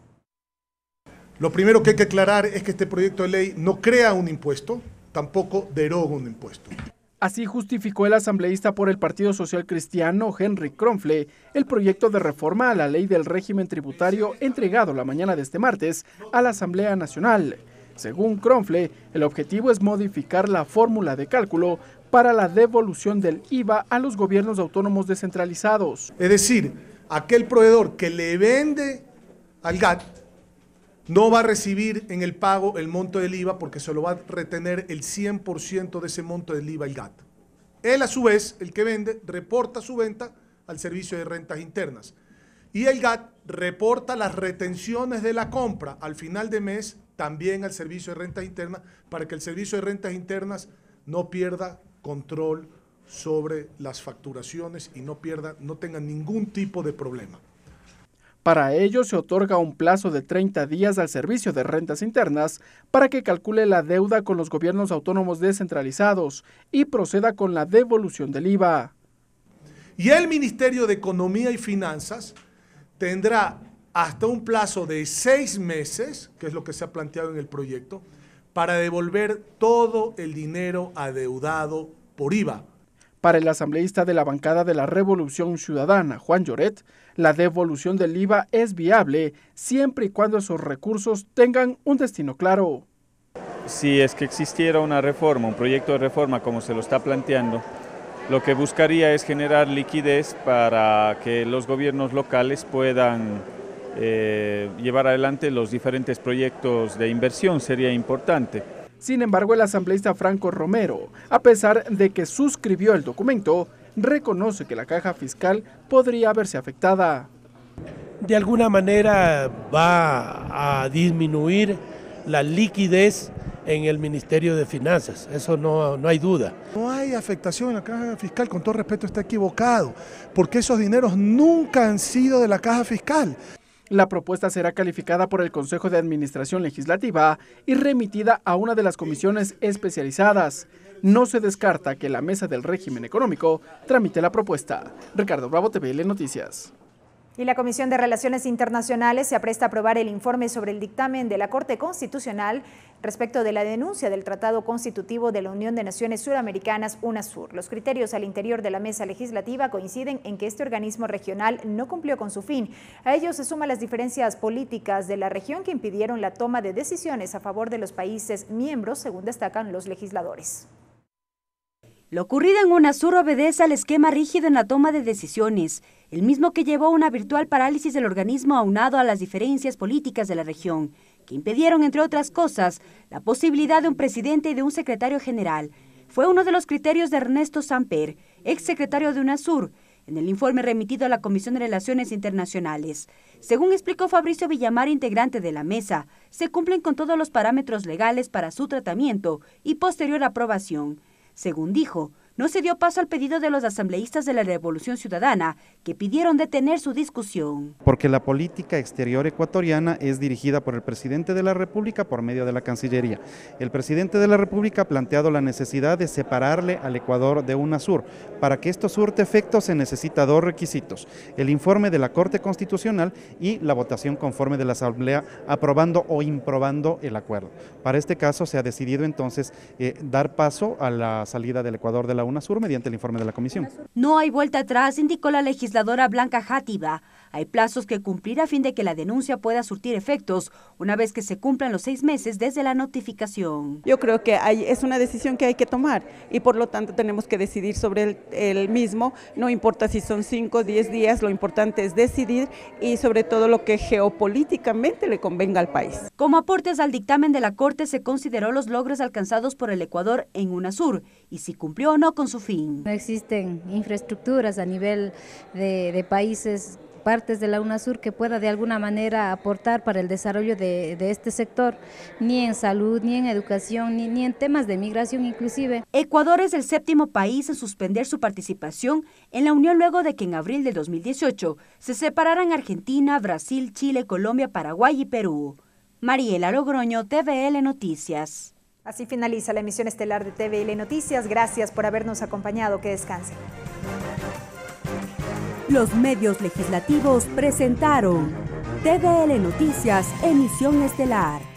Lo primero que hay que aclarar es que este proyecto de ley no crea un impuesto, tampoco deroga un impuesto. Así justificó el asambleísta por el Partido Social Cristiano, Henry Kronfle, el proyecto de reforma a la ley del régimen tributario entregado la mañana de este martes a la Asamblea Nacional. Según Kronfle, el objetivo es modificar la fórmula de cálculo para la devolución del IVA a los gobiernos autónomos descentralizados. Es decir, aquel proveedor que le vende al GATT no va a recibir en el pago el monto del IVA porque se lo va a retener el 100% de ese monto del IVA el GAT. Él a su vez, el que vende, reporta su venta al servicio de rentas internas. Y el GAT reporta las retenciones de la compra al final de mes también al servicio de rentas internas para que el servicio de rentas internas no pierda control sobre las facturaciones y no pierda, no tenga ningún tipo de problema. Para ello se otorga un plazo de 30 días al Servicio de Rentas Internas para que calcule la deuda con los gobiernos autónomos descentralizados y proceda con la devolución del IVA. Y el Ministerio de Economía y Finanzas tendrá hasta un plazo de seis meses, que es lo que se ha planteado en el proyecto, para devolver todo el dinero adeudado por IVA. Para el asambleísta de la bancada de la Revolución Ciudadana, Juan Lloret, la devolución del IVA es viable siempre y cuando esos recursos tengan un destino claro. Si es que existiera una reforma, un proyecto de reforma como se lo está planteando, lo que buscaría es generar liquidez para que los gobiernos locales puedan eh, llevar adelante los diferentes proyectos de inversión, sería importante. Sin embargo, el asambleísta Franco Romero, a pesar de que suscribió el documento, reconoce que la caja fiscal podría verse afectada. De alguna manera va a disminuir la liquidez en el Ministerio de Finanzas, eso no, no hay duda. No hay afectación en la caja fiscal, con todo respeto está equivocado, porque esos dineros nunca han sido de la caja fiscal. La propuesta será calificada por el Consejo de Administración Legislativa y remitida a una de las comisiones especializadas. No se descarta que la Mesa del Régimen Económico tramite la propuesta. Ricardo Bravo, TVL Noticias. Y la Comisión de Relaciones Internacionales se apresta a aprobar el informe sobre el dictamen de la Corte Constitucional respecto de la denuncia del Tratado Constitutivo de la Unión de Naciones Suramericanas, UNASUR. Los criterios al interior de la mesa legislativa coinciden en que este organismo regional no cumplió con su fin. A ello se suman las diferencias políticas de la región que impidieron la toma de decisiones a favor de los países miembros, según destacan los legisladores. Lo ocurrido en UNASUR obedece al esquema rígido en la toma de decisiones el mismo que llevó una virtual parálisis del organismo aunado a las diferencias políticas de la región, que impidieron, entre otras cosas, la posibilidad de un presidente y de un secretario general. Fue uno de los criterios de Ernesto Samper, exsecretario de UNASUR, en el informe remitido a la Comisión de Relaciones Internacionales. Según explicó Fabricio Villamar, integrante de la mesa, se cumplen con todos los parámetros legales para su tratamiento y posterior aprobación. Según dijo, no se dio paso al pedido de los asambleístas de la Revolución Ciudadana, que pidieron detener su discusión. Porque la política exterior ecuatoriana es dirigida por el presidente de la República por medio de la Cancillería. El presidente de la República ha planteado la necesidad de separarle al Ecuador de UNASUR. Para que esto surte efecto se necesita dos requisitos, el informe de la Corte Constitucional y la votación conforme de la Asamblea aprobando o improbando el acuerdo. Para este caso se ha decidido entonces eh, dar paso a la salida del Ecuador de la UNASUR mediante el informe de la comisión. No hay vuelta atrás, indicó la legisladora Blanca Játiva. Hay plazos que cumplir a fin de que la denuncia pueda surtir efectos una vez que se cumplan los seis meses desde la notificación. Yo creo que es una decisión que hay que tomar y por lo tanto tenemos que decidir sobre el, mismo. No importa si son cinco o diez días, lo importante es decidir y sobre todo lo que geopolíticamente le convenga al país. Como aportes al dictamen de la Corte se consideró los logros alcanzados por el Ecuador en UNASUR y si cumplió o no con su fin. No existen infraestructuras a nivel de, de países partes de la UNASUR que pueda de alguna manera aportar para el desarrollo de, este sector, ni en salud, ni en educación, ni, en temas de migración inclusive. Ecuador es el séptimo país en suspender su participación en la Unión luego de que en abril de 2018 se separaran Argentina, Brasil, Chile, Colombia, Paraguay y Perú. Mariela Logroño, TVL Noticias. Así finaliza la emisión estelar de TVL Noticias. Gracias por habernos acompañado. Que descansen. Los medios legislativos presentaron TVL Noticias, emisión estelar.